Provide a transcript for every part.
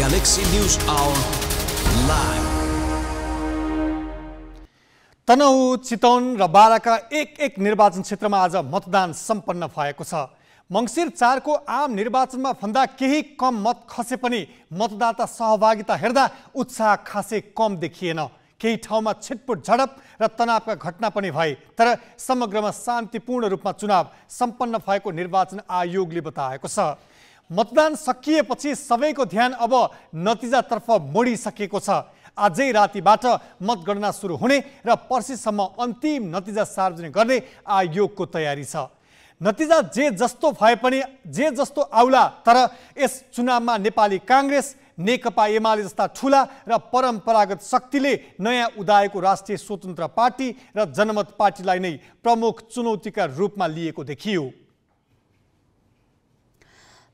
Galaxy News Hour live. तनहु चितौन र बाराका एक एक निर्वाचन क्षेत्रमा आज मतदान सम्पन्न भएको छ मङ्सिर चारको आम निर्वाचनमा भन्दा केही कम मत खसे पनि मतदाता सहभागिता हेर्दा उत्साह खासै कम देखिएन केही ठाउँमा छिटपुट झडप र तनावका घटना पनि भए तर समग्रमा शान्तिपूर्ण रूपमा चुनाव सम्पन्न भएको निर्वाचन आयोगले बताएको छ मतदान सकिएपछि सबैको ध्यान अब नतिजातर्फ मोडिसकेको छ आजै रातिबाट मतगणना सुरु हुने र पर्सिसम्म अन्तिम नतिजा सार्वजनिक गर्ने आयोगको तयारी छ नतिजा जे जस्तो भए पनि जे जस्तो आउला तर यस चुनावमा नेपाली काङ्ग्रेस नेकपा एमाले जस्ता ठुला र परम्परागत शक्तिले नयाँ उदाएको राष्ट्रिय स्वतन्त्र पार्टी र जनमत पार्टीलाई नै प्रमुख चुनौतीका रूपमा लिएको देखियो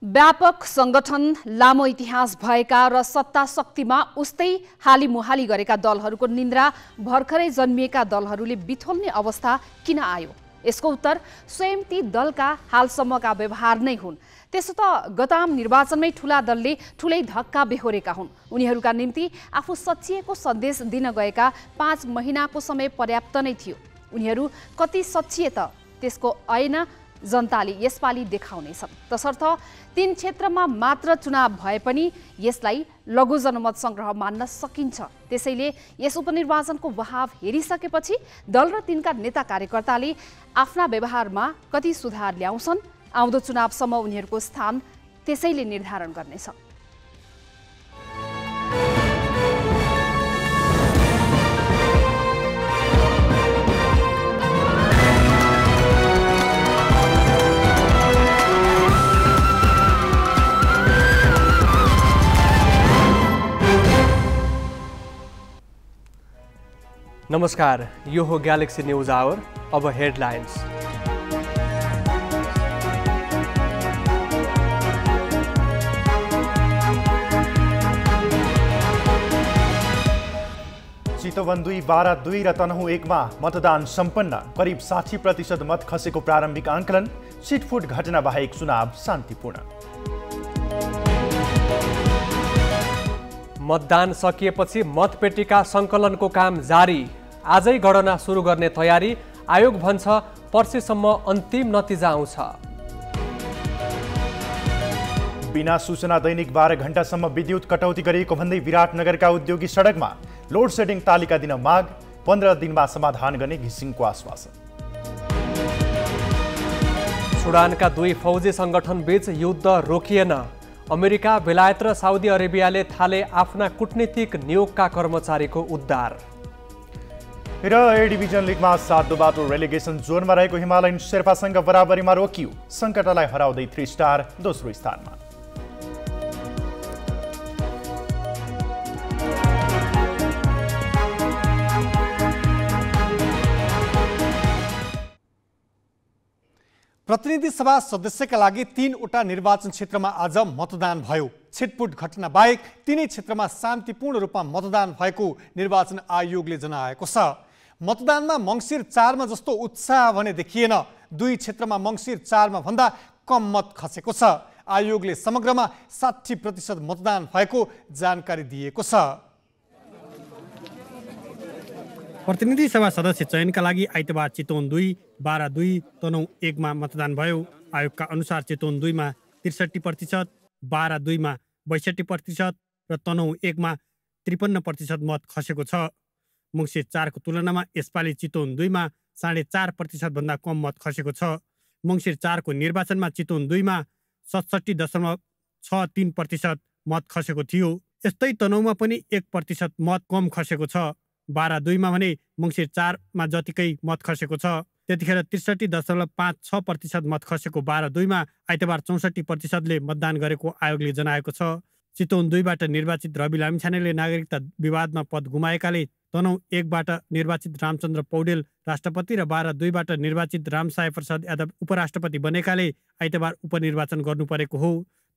व्यापक संगठन लामो इतिहास भएका र सत्ता शक्तिमा उस्तै हालीमुहाली गरेका दलहरूको निन्द्रा भर्खरै जन्मिएका दलहरूले बिथोल्ने अवस्था किन आयो यसको उत्तर स्वयं ती दलका हालसम्मका व्यवहार नै हुन् त्यसो त गत आम निर्वाचनमै ठुला दलले ठुलै धक्का बेहोरेका हुन् उनीहरूका निम्ति आफू सचिएको सन्देश दिन गएका पाँच महिनाको समय पर्याप्त नै थियो उनीहरू कति सचिए त त्यसको ऐना जनताले यसपालि देखाउनेछन् तसर्थ तीन क्षेत्रमा मात्र चुनाव भए पनि यसलाई लघु जनमत सङ्ग्रह मान्न सकिन्छ त्यसैले यस उपनिर्वाचनको वहाव हेरिसकेपछि दल र तिनका नेता कार्यकर्ताले आफ्ना व्यवहारमा कति सुधार ल्याउँछन् आउँदो चुनावसम्म उनीहरूको स्थान त्यसैले निर्धारण गर्नेछ नमस्कार यो हो ग्यालेक्सी न्युज आवर अब हेडलाइन्स चितवन दुई बाह्र दुई र तनहु एकमा मतदान सम्पन्न करिब साठी प्रतिशत मत खसेको प्रारम्भिक आङ्कलन घटना बाहेक चुनाव शान्तिपूर्ण मतदान सकिएपछि मतपेटिका सङ्कलनको काम जारी आजै गणना सुरु गर्ने तयारी आयोग भन्छ पर्सिसम्म अन्तिम नतिजा आउँछ बिना सूचना दैनिक बाह्र घन्टासम्म विद्युत कटौती गरिएको भन्दै विराटनगरका उद्योगी सडकमा लोड सेडिङ तालिका दिन माग पन्ध्र दिनमा समाधान गर्ने घिसिङको आश्वासन सुडानका दुई फौजी सङ्गठनबीच युद्ध रोकिएन अमेरिका बेलायत र साउदी अरेबियाले थाले आफ्ना कुटनीतिक नियोगका कर्मचारीको उद्धार र ए डिभिजन लिगमा सातो बाटो रेलिगेसन जोनमा रहेको हिमालयन शेर्पासँग बराबरीमा रोकियो सङ्कटलाई हराउँदै थ्री स्टार दोस्रो स्थानमा प्रतिनिधि सभा सदस्यका लागि तीनवटा निर्वाचन क्षेत्रमा आज मतदान भयो छिटपुट घटना बाहेक तिनै क्षेत्रमा शान्तिपूर्ण रूपमा मतदान भएको निर्वाचन आयोगले जनाएको छ मतदानमा मङ्सिर चारमा जस्तो उत्साह भने देखिएन दुई क्षेत्रमा मङ्सिर चारमा भन्दा कम मत खसेको छ आयोगले समग्रमा साठी प्रतिशत मतदान भएको जानकारी दिएको छ प्रतिनिधि सभा सदस्य चयनका लागि आइतबार चितवन दुई बाह्र दुई तनौ एकमा मतदान भयो आयोगका अनुसार चितवन दुईमा त्रिसठी प्रतिशत बाह्र दुईमा बैसठी प्रतिशत र तनौ एकमा त्रिपन्न प्रतिशत मत खसेको छ मुङ्से चारको तुलनामा यसपालि चितवन दुईमा साढे चार प्रतिशतभन्दा कम मत खसेको छ मङ्सिर चारको निर्वाचनमा चितवन दुईमा सतसट्ठी दशमलव छ तिन प्रतिशत मत खसेको थियो यस्तै तनहुमा पनि एक प्रतिशत मत कम खसेको छ बाह्र दुईमा भने मङ्सिर चारमा जतिकै मत खसेको छ त्यतिखेर त्रिसठी दशमलव पाँच छ प्रतिशत मत खसेको बाह्र दुईमा आइतबार चौसठी प्रतिशतले मतदान गरेको आयोगले जनाएको छ चितौन दुईबाट निर्वाचित रवि लामिछानेले नागरिकता विवादमा पद गुमाएकाले तनौ एकबाट निर्वाचित रामचन्द्र पौडेल राष्ट्रपति र बाह्र दुईबाट निर्वाचित रामसाय प्रसाद यादव उपराष्ट्रपति बनेकाले आइतबार उपनिर्वाचन गर्नु परेको हो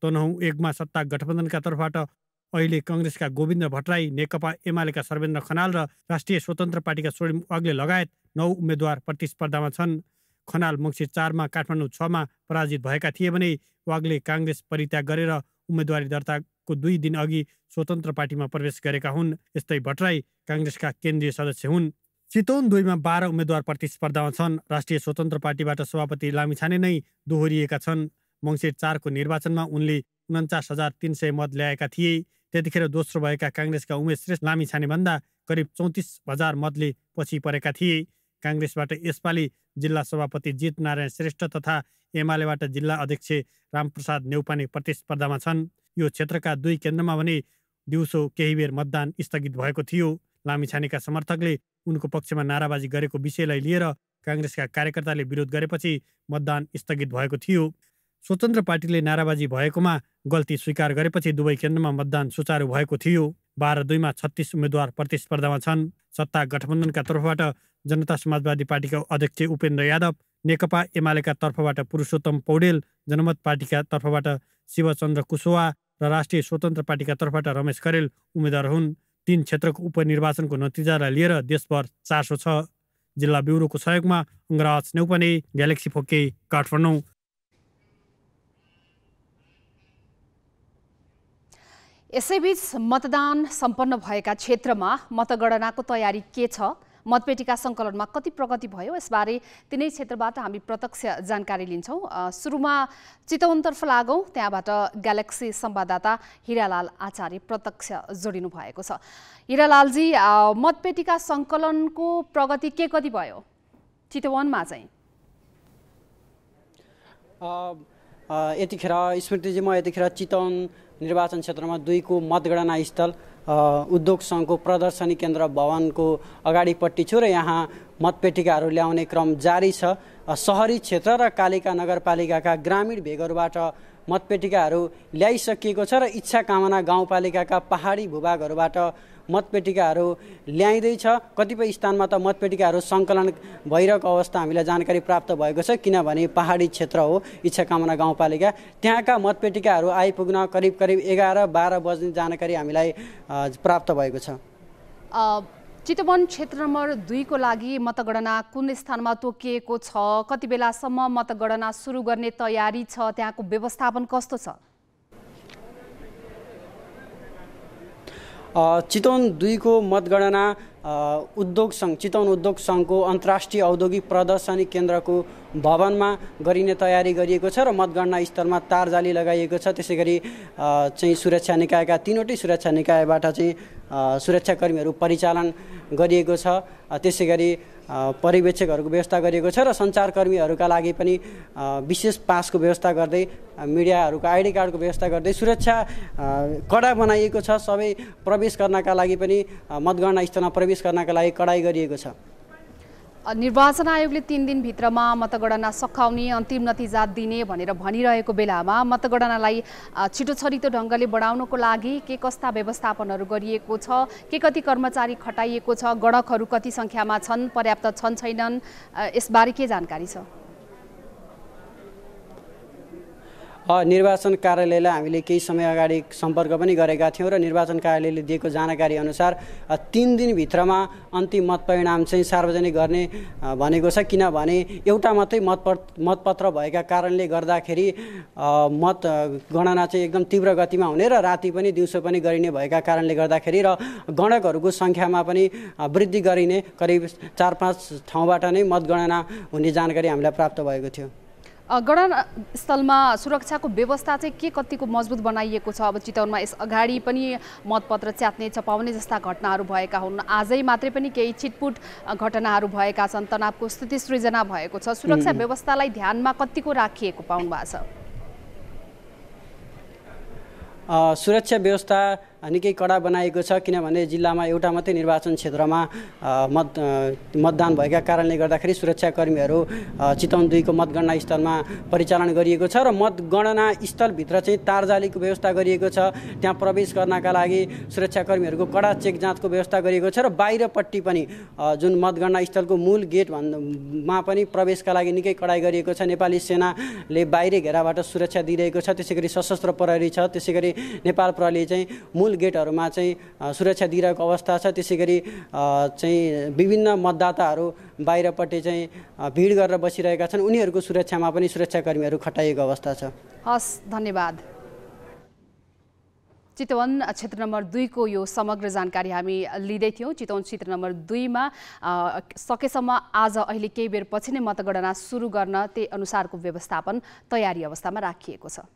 तनहुँ एकमा सत्ता गठबन्धनका तर्फबाट अहिले कङ्ग्रेसका गोविन्द भट्टराई नेकपा एमालेका सर्वेन्द्र खनाल र राष्ट्रिय स्वतन्त्र पार्टीका स्वर्णिम वाग्ले लगायत नौ उम्मेद्वार प्रतिस्पर्धामा छन् खनाल मङ्सिर चारमा काठमाडौँ छमा पराजित भएका थिए भने वाग्ले काङ्ग्रेस परित्याग गरेर उम्मेदवारी दर्ताको दुई दिन अघि स्वतन्त्र पार्टीमा प्रवेश गरेका हुन् यस्तै भट्टराई काङ्ग्रेसका केन्द्रीय सदस्य हुन् चितौन दुईमा बाह्र उम्मेद्वार प्रतिस्पर्धामा छन् राष्ट्रिय स्वतन्त्र पार्टीबाट सभापति लामिछाने नै दोहोरिएका छन् मङ्सिर चारको निर्वाचनमा उनले उन्चास हजार तिन सय मत ल्याएका थिए त्यतिखेर दोस्रो भएका काङ्ग्रेसका उमेश श्रेष्ठ लामी छानेभन्दा करिब चौतिस हजार मतले पछि परेका थिए काङ्ग्रेसबाट यसपालि जिल्ला सभापति जित नारायण श्रेष्ठ तथा एमालेबाट जिल्ला अध्यक्ष रामप्रसाद नेउपाने प्रतिस्पर्धामा छन् यो क्षेत्रका दुई केन्द्रमा भने दिउँसो केही बेर मतदान स्थगित भएको थियो लामिछानेका समर्थकले उनको पक्षमा नाराबाजी गरेको विषयलाई लिएर काङ्ग्रेसका कार्यकर्ताले विरोध गरेपछि मतदान स्थगित भएको थियो स्वतन्त्र पार्टीले नाराबाजी भएकोमा गल्ती स्वीकार गरेपछि दुवै केन्द्रमा मतदान सुचारू भएको थियो बाह्र दुईमा छत्तिस उम्मेद्वार प्रतिस्पर्धामा छन् सत्ता गठबन्धनका तर्फबाट जनता समाजवादी पार्टीका अध्यक्ष उपेन्द्र यादव नेकपा एमालेका तर्फबाट पुरुषोत्तम पौडेल जनमत पार्टीका तर्फबाट शिवचन्द्र कुशवाहा र राष्ट्रिय स्वतन्त्र पार्टीका तर्फबाट रमेश खरेल उम्मेद्वार हुन् तीन क्षेत्रको उपनिर्वाचनको नतिजालाई लिएर देशभर चासो छ जिल्ला ब्युरोको सहयोगमा अङ्गराज नेउपाने ग्यालेक्सी फोके काठमाडौँ यसैबीच मतदान सम्पन्न भएका क्षेत्रमा मतगणनाको तयारी के छ मतपेटिका सङ्कलनमा कति प्रगति भयो यसबारे तिनै क्षेत्रबाट हामी प्रत्यक्ष जानकारी लिन्छौँ सुरुमा चितवनतर्फ लागौँ त्यहाँबाट ग्यालेक्सी संवाददाता हिरालाल आचार्य प्रत्यक्ष जोडिनु भएको छ हिरालालजी मतपेटिका सङ्कलनको प्रगति के कति भयो चितवनमा चाहिँ यतिखेर स्मृतिजी म यतिखेर चितवन निर्वाचन क्षेत्रमा दुईको मतगणना स्थल उद्योग सङ्घको प्रदर्शनी केन्द्र भवनको अगाडिपट्टि छु र यहाँ मतपेटिकाहरू ल्याउने क्रम जारी छ सहरी क्षेत्र र कालिका नगरपालिकाका ग्रामीण भेगहरूबाट मतपेटिकाहरू ल्याइसकिएको छ र इच्छा कामना गाउँपालिकाका पहाडी भूभागहरूबाट मतपेटिकाहरू ल्याइँदैछ कतिपय स्थानमा त मतपेटिकाहरू सङ्कलन भइरहेको अवस्था हामीलाई जानकारी प्राप्त भएको छ किनभने पहाडी क्षेत्र हो इच्छा कामना गाउँपालिका त्यहाँका मतपेटिकाहरू आइपुग्न करिब करिब एघार बाह्र बज्ने जानकारी हामीलाई प्राप्त भएको छ चितवन क्षेत्र नम्बर दुईको लागि मतगणना कुन स्थानमा तोकिएको छ कति बेलासम्म मतगणना सुरु गर्ने तयारी छ त्यहाँको व्यवस्थापन कस्तो छ चितवन दुईको मतगणना उद्योग सङ्घ चितवन उद्योग सङ्घको अन्तर्राष्ट्रिय औद्योगिक प्रदर्शनी केन्द्रको भवनमा गरिने तयारी गरिएको छ र मतगणना स्थलमा तारजाली लगाइएको छ त्यसै गरी चाहिँ सुरक्षा निकायका तिनवटै सुरक्षा निकायबाट चाहिँ सुरक्षाकर्मीहरू परिचालन गरिएको छ त्यसै गरी पर्यवेक्षकहरूको व्यवस्था गरिएको छ र सञ्चारकर्मीहरूका लागि पनि विशेष पासको व्यवस्था गर्दै मिडियाहरूको आइडी कार्डको व्यवस्था गर्दै सुरक्षा कडा बनाइएको छ सबै प्रवेश गर्नका लागि पनि मतगणना स्थलमा प्रवेश गर्नका लागि कडाइ गरिएको छ निर्वाचन आयोगले तिन दिनभित्रमा मतगणना सखाउने अन्तिम नतिजा दिने भनेर भनिरहेको बेलामा मतगणनालाई छिटो छरिटो ढङ्गले बढाउनको लागि के कस्ता व्यवस्थापनहरू गरिएको छ के कति कर्मचारी खटाइएको छ गणकहरू कति सङ्ख्यामा छन् पर्याप्त छन् छैनन् यसबारे के जानकारी छ निर्वाचन कार्यालयलाई हामीले केही समय अगाडि सम्पर्क पनि गरेका थियौँ र निर्वाचन कार्यालयले दिएको जानकारी अनुसार तिन दिनभित्रमा अन्तिम मतपरिणाम चाहिँ सार्वजनिक गर्ने भनेको छ किनभने एउटा मात्रै मतप मतपत्र भएका कारणले गर्दाखेरि मत गणना चाहिँ एकदम तीव्र गतिमा हुने र राति पनि दिउँसो पनि गरिने भएका कारणले गर्दाखेरि र गणकहरूको सङ्ख्यामा पनि वृद्धि गरिने करिब चार पाँच ठाउँबाट नै मतगणना हुने जानकारी हामीलाई प्राप्त भएको थियो स्थलमा सुरक्षाको व्यवस्था चाहिँ के कतिको मजबुत बनाइएको छ अब चितवनमा यस अगाडि पनि मतपत्र च्यात्ने चपाउने जस्ता घटनाहरू भएका हुन् आजै मात्रै पनि केही छिटपुट घटनाहरू भएका छन् तनावको स्थिति सृजना भएको छ सुरक्षा व्यवस्थालाई ध्यानमा कतिको राखिएको पाउनु भएको छ सुरक्षा व्यवस्था निकै कडा बनाएको छ किनभने जिल्लामा एउटा मात्रै निर्वाचन क्षेत्रमा मत मतदान भएका कारणले गर्दाखेरि सुरक्षाकर्मीहरू चितवन दुईको मतगणना स्थलमा परिचालन गरिएको छ र मतगणना स्थलभित्र चाहिँ तारजालीको व्यवस्था गरिएको छ त्यहाँ प्रवेश गर्नका लागि सुरक्षाकर्मीहरूको कडा चेक जाँचको व्यवस्था गरिएको छ र बाहिरपट्टि पनि जुन मतगणना स्थलको मूल गेट मा पनि प्रवेशका लागि निकै कडाइ गरिएको छ नेपाली सेनाले बाहिरी घेराबाट सुरक्षा दिइरहेको छ त्यसै गरी सशस्त्र प्रहरी छ त्यसै गरी नेपाल प्रहरी चाहिँ मूल टोल गेटहरूमा चाहिँ सुरक्षा दिइरहेको अवस्था छ त्यसै गरी चाहिँ विभिन्न मतदाताहरू बाहिरपट्टि चाहिँ भिड गरेर बसिरहेका छन् उनीहरूको सुरक्षामा पनि सुरक्षाकर्मीहरू खटाइएको अवस्था छ हस् धन्यवाद चितवन क्षेत्र नम्बर दुईको यो समग्र जानकारी हामी लिँदै थियौँ चितवन क्षेत्र नम्बर दुईमा सकेसम्म आज अहिले केही बेर पछि नै मतगणना सुरु गर्न त्यही अनुसारको व्यवस्थापन तयारी अवस्थामा राखिएको छ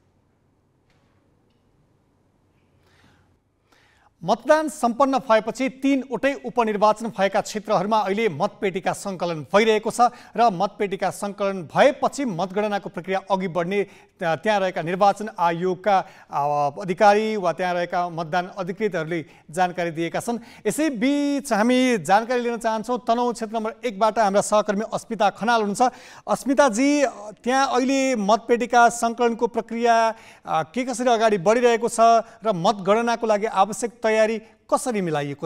मतदान संपन्न भएपछि तीनवटै उपनिर्वाचन भएका क्षेत्रहरूमा अहिले मतपेटिका सङ्कलन भइरहेको भैर र मतपेटिका सङ्कलन भएपछि मतगणनाको प्रक्रिया अगि बढ़ने त्यहाँ रहेका निर्वाचन का अधिकारी वा त्यहाँ रहेका मतदान अधिकृतहरूले जानकारी दिएका इस यसै बिच हामी जानकारी लिन चाहन्छौँ तनहुँ क्षेत्र नम्बर एकबाट हाम्रा सहकर्मी अस्मिता खनाल होस्मिताजी त्या त्यहाँ अहिले मतपेटिका सङ्कलनको प्रक्रिया के कसरी अगड़ी बढिरहेको छ र मतगणनाको लागि आवश्यक तयार तैयारी कसरी मिलाइक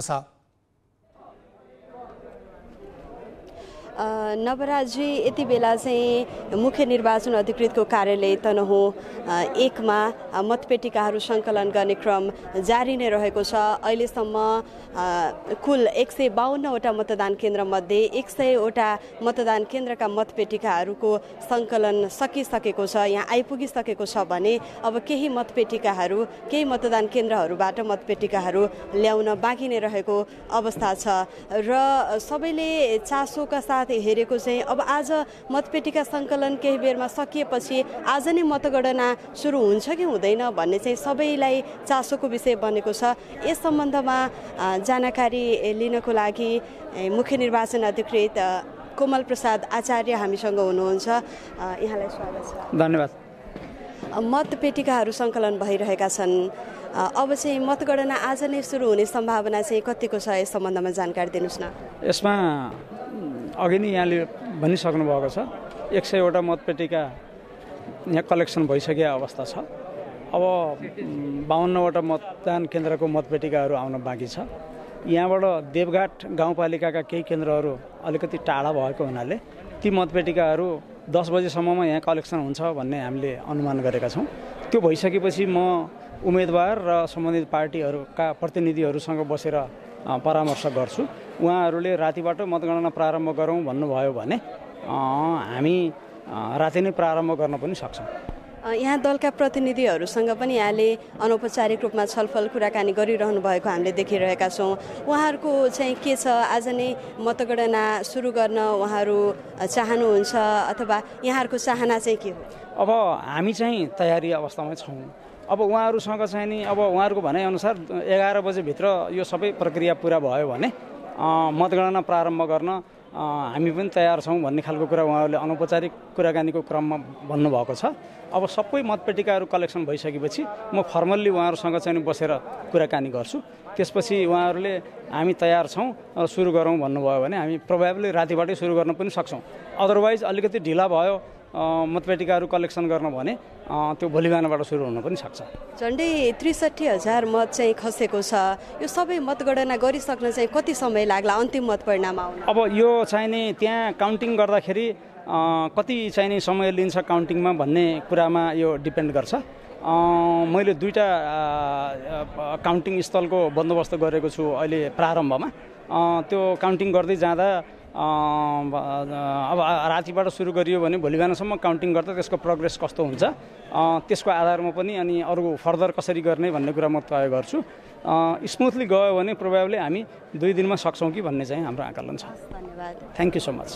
नवराजी यति बेला चाहिँ मुख्य निर्वाचन अधिकृतको कार्यालय तनहु एकमा मतपेटिकाहरू सङ्कलन गर्ने क्रम जारी नै रहेको छ अहिलेसम्म कुल एक सय बाहन्नवटा मतदान केन्द्रमध्ये एक सयवटा मतदान केन्द्रका मतपेटिकाहरूको सङ्कलन सकिसकेको छ यहाँ आइपुगिसकेको छ भने अब केही मतपेटिकाहरू केही मतदान केन्द्रहरूबाट मतपेटिकाहरू ल्याउन बाँकी नै रहेको अवस्था छ र सबैले चासोका साथ साथै हेरेको चाहिँ अब आज मतपेटिका सङ्कलन केही बेरमा सकिएपछि आज नै मतगणना सुरु हुन्छ कि हुँदैन भन्ने चाहिँ सबैलाई चासोको विषय बनेको छ यस सम्बन्धमा जानकारी लिनको लागि मुख्य निर्वाचन अधिकृत कोमल प्रसाद आचार्य हामीसँग हुनुहुन्छ यहाँलाई स्वागत छ धन्यवाद मतपेटिकाहरू सङ्कलन भइरहेका छन् अब चाहिँ मतगणना आज नै सुरु हुने सम्भावना चाहिँ कतिको छ यस सम्बन्धमा जानकारी दिनुहोस् न यसमा अघि नै यहाँले भनिसक्नु भएको छ एक सयवटा मतपेटिका यहाँ कलेक्सन भइसकेको अवस्था छ अब बाहन्नवटा मतदान केन्द्रको मतपेटिकाहरू आउन बाँकी छ यहाँबाट देवघाट गाउँपालिकाका केही केन्द्रहरू अलिकति टाढा भएको हुनाले ती मतपेटिकाहरू दस बजीसम्ममा यहाँ कलेक्सन हुन्छ भन्ने हामीले अनुमान गरेका छौँ त्यो भइसकेपछि म उम्मेदवार र सम्बन्धित पार्टीहरूका प्रतिनिधिहरूसँग बसेर परामर्श गर्छु उहाँहरूले रातिबाट मतगणना प्रारम्भ गरौँ भन्नुभयो भने हामी राति नै प्रारम्भ गर्न पनि सक्छौँ यहाँ दलका प्रतिनिधिहरूसँग पनि यहाँले अनौपचारिक रूपमा छलफल कुराकानी गरिरहनु भएको हामीले देखिरहेका छौँ उहाँहरूको चाहिँ के छ आज नै मतगणना सुरु गर्न उहाँहरू चाहनुहुन्छ अथवा यहाँहरूको चाहना चाहिँ के हो अब हामी चाहिँ तयारी अवस्थामै छौँ अब उहाँहरूसँग चाहिँ नि अब उहाँहरूको भनाइअनुसार एघार बजेभित्र यो सबै प्रक्रिया पुरा भयो भने मतगणना प्रारम्भ गर्न हामी पनि तयार छौँ भन्ने खालको कुरा उहाँहरूले अनौपचारिक कुराकानीको क्रममा भन्नुभएको छ अब सबै मतपेटिकाहरू कलेक्सन भइसकेपछि म फर्मल्ली उहाँहरूसँग चाहिँ बसेर कुराकानी गर्छु त्यसपछि उहाँहरूले हामी तयार छौँ र सुरु गरौँ भन्नुभयो भने हामी प्रभावले रातिबाटै सुरु गर्न पनि सक्छौँ अदरवाइज अलिकति ढिला भयो मतपेटिकाहरू कलेक्सन गर्न भने त्यो भोलि बिहानबाट सुरु हुन पनि सक्छ झन्डै त्रिसठी हजार मत चाहिँ खसेको छ यो सबै मतगणना गरिसक्न चाहिँ कति समय लाग्ला अन्तिम मत परिणाम आउनु अब यो चाहिँ नि त्यहाँ काउन्टिङ गर्दाखेरि कति चाहिने समय लिन्छ काउन्टिङमा भन्ने कुरामा यो डिपेन्ड गर्छ मैले दुईवटा काउन्टिङ स्थलको बन्दोबस्त गरेको छु अहिले प्रारम्भमा त्यो काउन्टिङ गर्दै जाँदा अब रातिबाट सुरु गरियो भने भोलि बिहानसम्म काउन्टिङ गर्दा त्यसको प्रोग्रेस कस्तो हुन्छ त्यसको आधारमा पनि अनि अरू फर्दर कसरी गर्ने भन्ने कुरा म तय गर्छु स्मुथली गयो भने प्रभावले हामी दुई दिनमा सक्छौँ कि भन्ने चाहिँ हाम्रो आकलन छ धन्यवाद thank you so much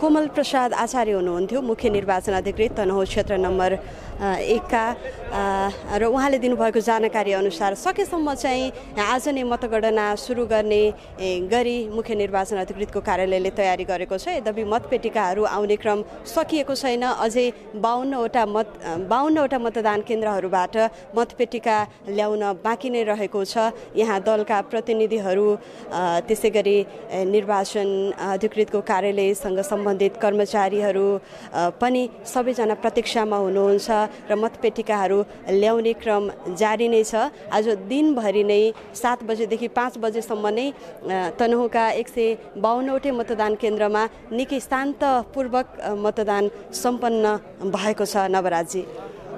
Komal Prasad Acharya हुनुहुन्थ्यो मुख्य निर्वाचन अधिकृत तनहुँ क्षेत्र नम्बर एकका र उहाँले दिनुभएको जानकारी अनुसार सकेसम्म चाहिँ आज नै मतगणना सुरु गर्ने गरी मुख्य निर्वाचन अधिकृतको कार्यालयले तयारी गरेको छ यद्यपि मतपेटिकाहरू आउने क्रम सकिएको छैन अझै बाहन्नवटा मत बाहन्नवटा मतदान केन्द्रहरूबाट मतपेटिका ल्याउन बाँकी नै रहेको छ यहाँ दलका प्रतिनिधिहरू त्यसै गरी निर्वाचन अधिकृतको कार्यालयसँग सम्बन्धित कर्मचारीहरू पनि सबैजना प्रतीक्षामा हुनुहुन्छ र मतपेटिकाहरू ल्याउने क्रम जारी नै छ आज दिनभरि नै सात बजेदेखि पाँच बजेसम्म नै तनहुका एक सय बाहन्नवटै मतदान केन्द्रमा निकै शान्तपूर्वक मतदान सम्पन्न भएको छ नवराजी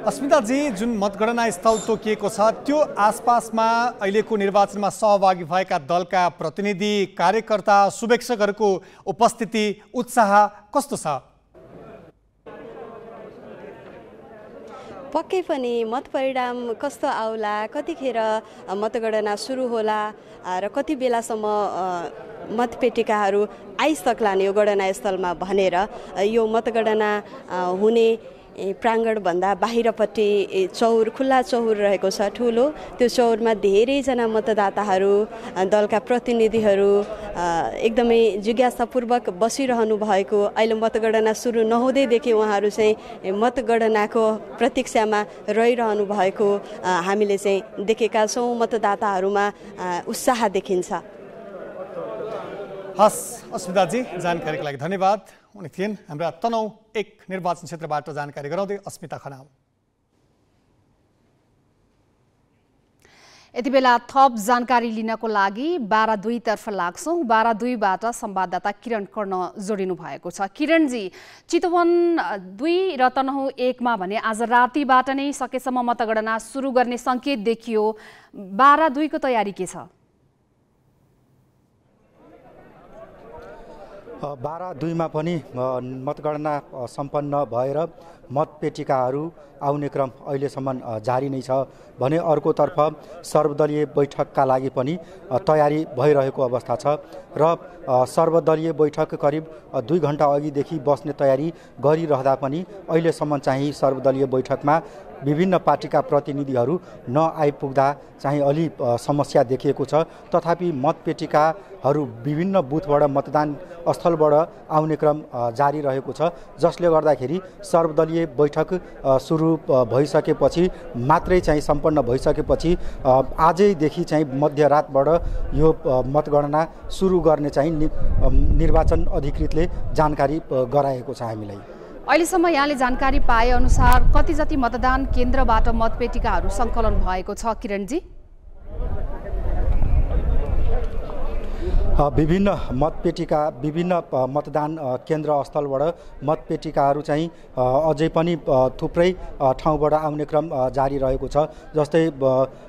अस्मिताजी जुन मतगणना स्थल तोकिएको छ त्यो आसपासमा अहिलेको निर्वाचनमा सहभागी भएका दलका प्रतिनिधि कार्यकर्ता शुभेक्षकहरूको उपस्थिति उत्साह कस्तो छ पक्कै पनि मतपरिणाम कस्तो आउला कतिखेर मतगणना सुरु होला र कति बेलासम्म मतपेटिकाहरू आइसक्ला यो गणनास्थलमा भनेर यो मतगणना हुने प्राङ्गणभन्दा बाहिरपट्टि चौर खुल्ला चौर रहेको छ ठुलो त्यो चौरमा धेरैजना मतदाताहरू दलका प्रतिनिधिहरू एकदमै जिज्ञासापूर्वक बसिरहनु भएको अहिले मतगणना सुरु नहुँदैदेखि उहाँहरू चाहिँ मतगणनाको प्रतीक्षामा रहिरहनु भएको हामीले चाहिँ देखेका छौँ मतदाताहरूमा उत्साह देखिन्छ हस् अस्मिताजी जानकारीको लागि धन्यवाद हुने थिइन् हाम्रा तनौ एक निर्वाचन क्षेत्रबाट जानकारी गराउँदै अस्मिता खनाल यति बेला थप जानकारी लिनको लागि बाह्र दुईतर्फ लाग्छौँ बाह्र दुईबाट संवाददाता किरण कर्ण जोडिनु भएको छ किरणजी चितवन दुई र तनहुँ एकमा भने आज रातिबाट नै सकेसम्म मतगणना सुरु गर्ने सङ्केत देखियो बाह्र दुईको तयारी के छ बाह्र दुईमा पनि मतगणना सम्पन्न भएर मतपेटिकाहरू आउने क्रम अहिलेसम्म जारी नै छ भने अर्कोतर्फ सर्वदलीय बैठकका लागि पनि तयारी भइरहेको अवस्था छ र सर्वदलीय बैठक करिब दुई घन्टा अघिदेखि बस्ने तयारी गरिरहँदा पनि अहिलेसम्म चाहिँ सर्वदलीय बैठकमा विभिन्न पार्टीका प्रतिनिधिहरू नआइपुग्दा चाहिँ अलि समस्या देखिएको छ तथापि मतपेटिकाहरू विभिन्न बुथबाट मतदान स्थलबाट आउने क्रम जारी रहेको छ जसले गर्दाखेरि सर्वदलीय बैठक सुरु भइसकेपछि मात्रै चाहिँ सम्पन्न भइसकेपछि आजैदेखि चाहिँ मध्यरातबाट यो मतगणना सुरु गर्ने चाहिँ निर्वाचन अधिकृतले जानकारी गराएको छ हामीलाई अहिलेसम्म यहाँले जानकारी पाए अनुसार कति जति मतदान केन्द्रबाट मतपेटिकाहरू सङ्कलन भएको छ किरणजी विभिन्न मतपेटिका विभिन्न मतदान केन्द्र स्थलबाट मतपेटिकाहरू चाहिँ अझै पनि थुप्रै ठाउँबाट आउने क्रम जारी रहेको छ जस्तै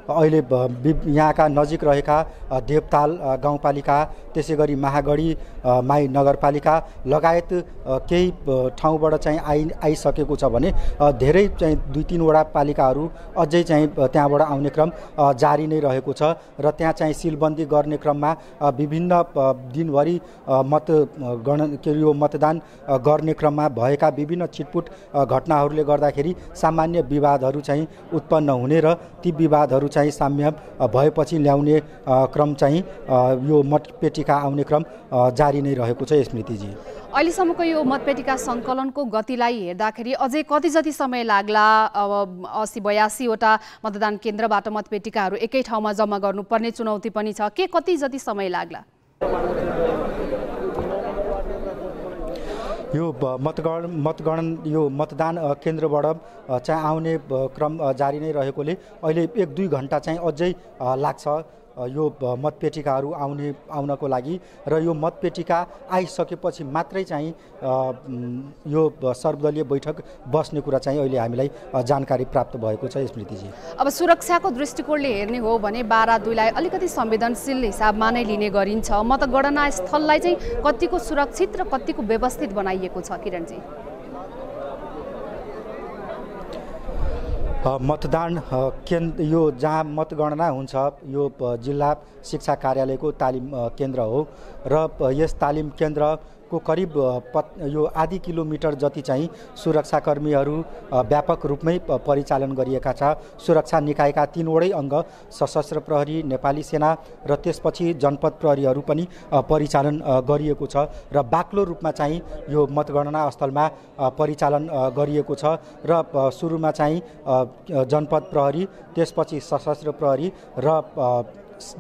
अहिले यहाँका नजिक रहेका देवताल गाउँपालिका त्यसै गरी महागढी माई नगरपालिका लगायत केही ठाउँबाट चाहिँ आइ आइसकेको छ भने धेरै चाहिँ दुई तिनवटा पालिकाहरू अझै चाहिँ त्यहाँबाट आउने क्रम जारी नै रहेको छ र त्यहाँ चाहिँ सिलबन्दी गर्ने क्रममा विभिन्न दिनभरि मतगण के यो मतदान गर्ने क्रममा भएका विभिन्न छिटपुट घटनाहरूले गर्दाखेरि सामान्य विवादहरू चाहिँ उत्पन्न हुने र ती विवादहरू चाहिँ साम्य भएपछि ल्याउने क्रम चाहिँ यो मतपेटिका आउने क्रम जारी नै रहेको छ स्मृतिजी अहिलेसम्मको यो मतपेटिका सङ्कलनको गतिलाई हेर्दाखेरि अझै कति जति समय लाग्ला अब असी बयासीवटा मतदान केन्द्रबाट मतपेटिकाहरू एकै ठाउँमा जम्मा गर्नुपर्ने चुनौती पनि छ के कति जति समय लाग्ला यो मतगण मतगणन यो मतदान केन्द्रबाट चाहिँ आउने क्रम जारी नै रहेकोले अहिले एक दुई घन्टा चाहिँ अझै लाग्छ यो मतपेटिकाहरू आउने आउनको लागि र यो मतपेटिका आइसकेपछि मात्रै चाहिँ यो सर्वदलीय बैठक बस्ने कुरा चाहिँ अहिले हामीलाई जानकारी प्राप्त भएको छ स्मृतिजी अब सुरक्षाको दृष्टिकोणले हेर्ने हो भने बाह्र दुईलाई अलिकति संवेदनशील हिसाबमा नै लिने गरिन्छ मतगणना स्थललाई चाहिँ कतिको सुरक्षित र कतिको व्यवस्थित बनाइएको छ किरणजी मतदान केन्द्र यो जहाँ मतगणना हुन्छ यो जिल्ला शिक्षा कार्यालयको तालिम केन्द्र हो र यस तालिम केन्द्र को करिब प यो आधी किलोमिटर जति चाहिँ सुरक्षाकर्मीहरू व्यापक रूपमै परिचालन गरिएका छ सुरक्षा निकायका तिनवटै अङ्ग सशस्त्र प्रहरी नेपाली सेना र त्यसपछि जनपद प्रहरीहरू पनि परिचालन गरिएको छ र बाक्लो रूपमा चाहिँ यो मतगणना स्थलमा परिचालन गरिएको छ र सुरुमा चाहिँ जनपद प्रहरी त्यसपछि सशस्त्र प्रहरी र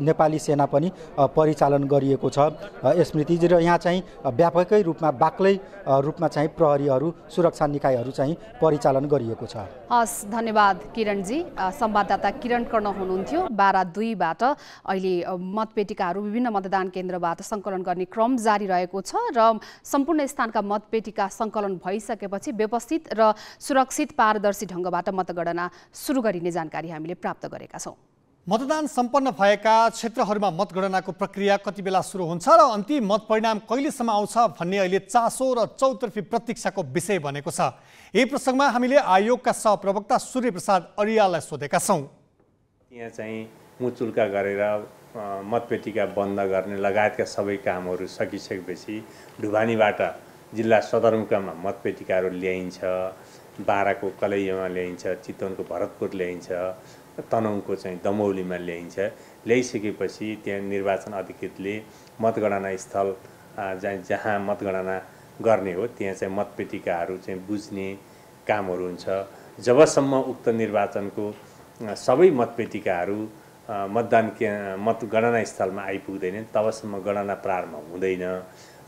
नेपाली सेना पनि परिचालन गरिएको छ स्मृतिजी र यहाँ चाहिँ व्यापकै रूपमा बाक्लै रूपमा चाहिँ प्रहरीहरू सुरक्षा निकायहरू चाहिँ परिचालन गरिएको छ हस् धन्यवाद किरणजी संवाददाता किरण कर्ण हुनुहुन्थ्यो बाह्र दुईबाट अहिले मतपेटिकाहरू विभिन्न मतदान केन्द्रबाट सङ्कलन गर्ने क्रम जारी रहेको छ र सम्पूर्ण स्थानका मतपेटिका सङ्कलन भइसकेपछि व्यवस्थित र सुरक्षित पारदर्शी ढङ्गबाट मतगणना सुरु गरिने जानकारी हामीले प्राप्त गरेका छौँ मतदान सम्पन्न भएका क्षेत्रहरूमा मतगणनाको प्रक्रिया कति बेला सुरु हुन्छ र अन्तिम मतपरिणाम कहिलेसम्म आउँछ भन्ने अहिले चासो र चौतर्फी प्रतीक्षाको विषय बनेको छ यही प्रसङ्गमा हामीले आयोगका सहप्रवक्ता सूर्यप्रसाद अरियाललाई सोधेका छौँ यहाँ चाहिँ मुचुल्का गरेर मतपेटिका बन्द गर्ने लगायतका सबै कामहरू सकिसकेपछि ढुवानीबाट जिल्ला सदरमुकामा मतपेटिकाहरू ल्याइन्छ बाह्रको कलैयामा ल्याइन्छ चितवनको भरतपुर ल्याइन्छ तनहुँको चाहिँ दमौलीमा ल्याइन्छ ल्याइसकेपछि त्यहाँ निर्वाचन अधिकृतले मतगणना स्थल जहाँ जहाँ मतगणना गर्ने हो त्यहाँ चाहिँ मतपेटिकाहरू चाहिँ बुझ्ने कामहरू हुन्छ जबसम्म उक्त निर्वाचनको सबै मतपेटिकाहरू मतदान के मतगणना स्थलमा आइपुग्दैन तबसम्म गणना प्रारम्भ हुँदैन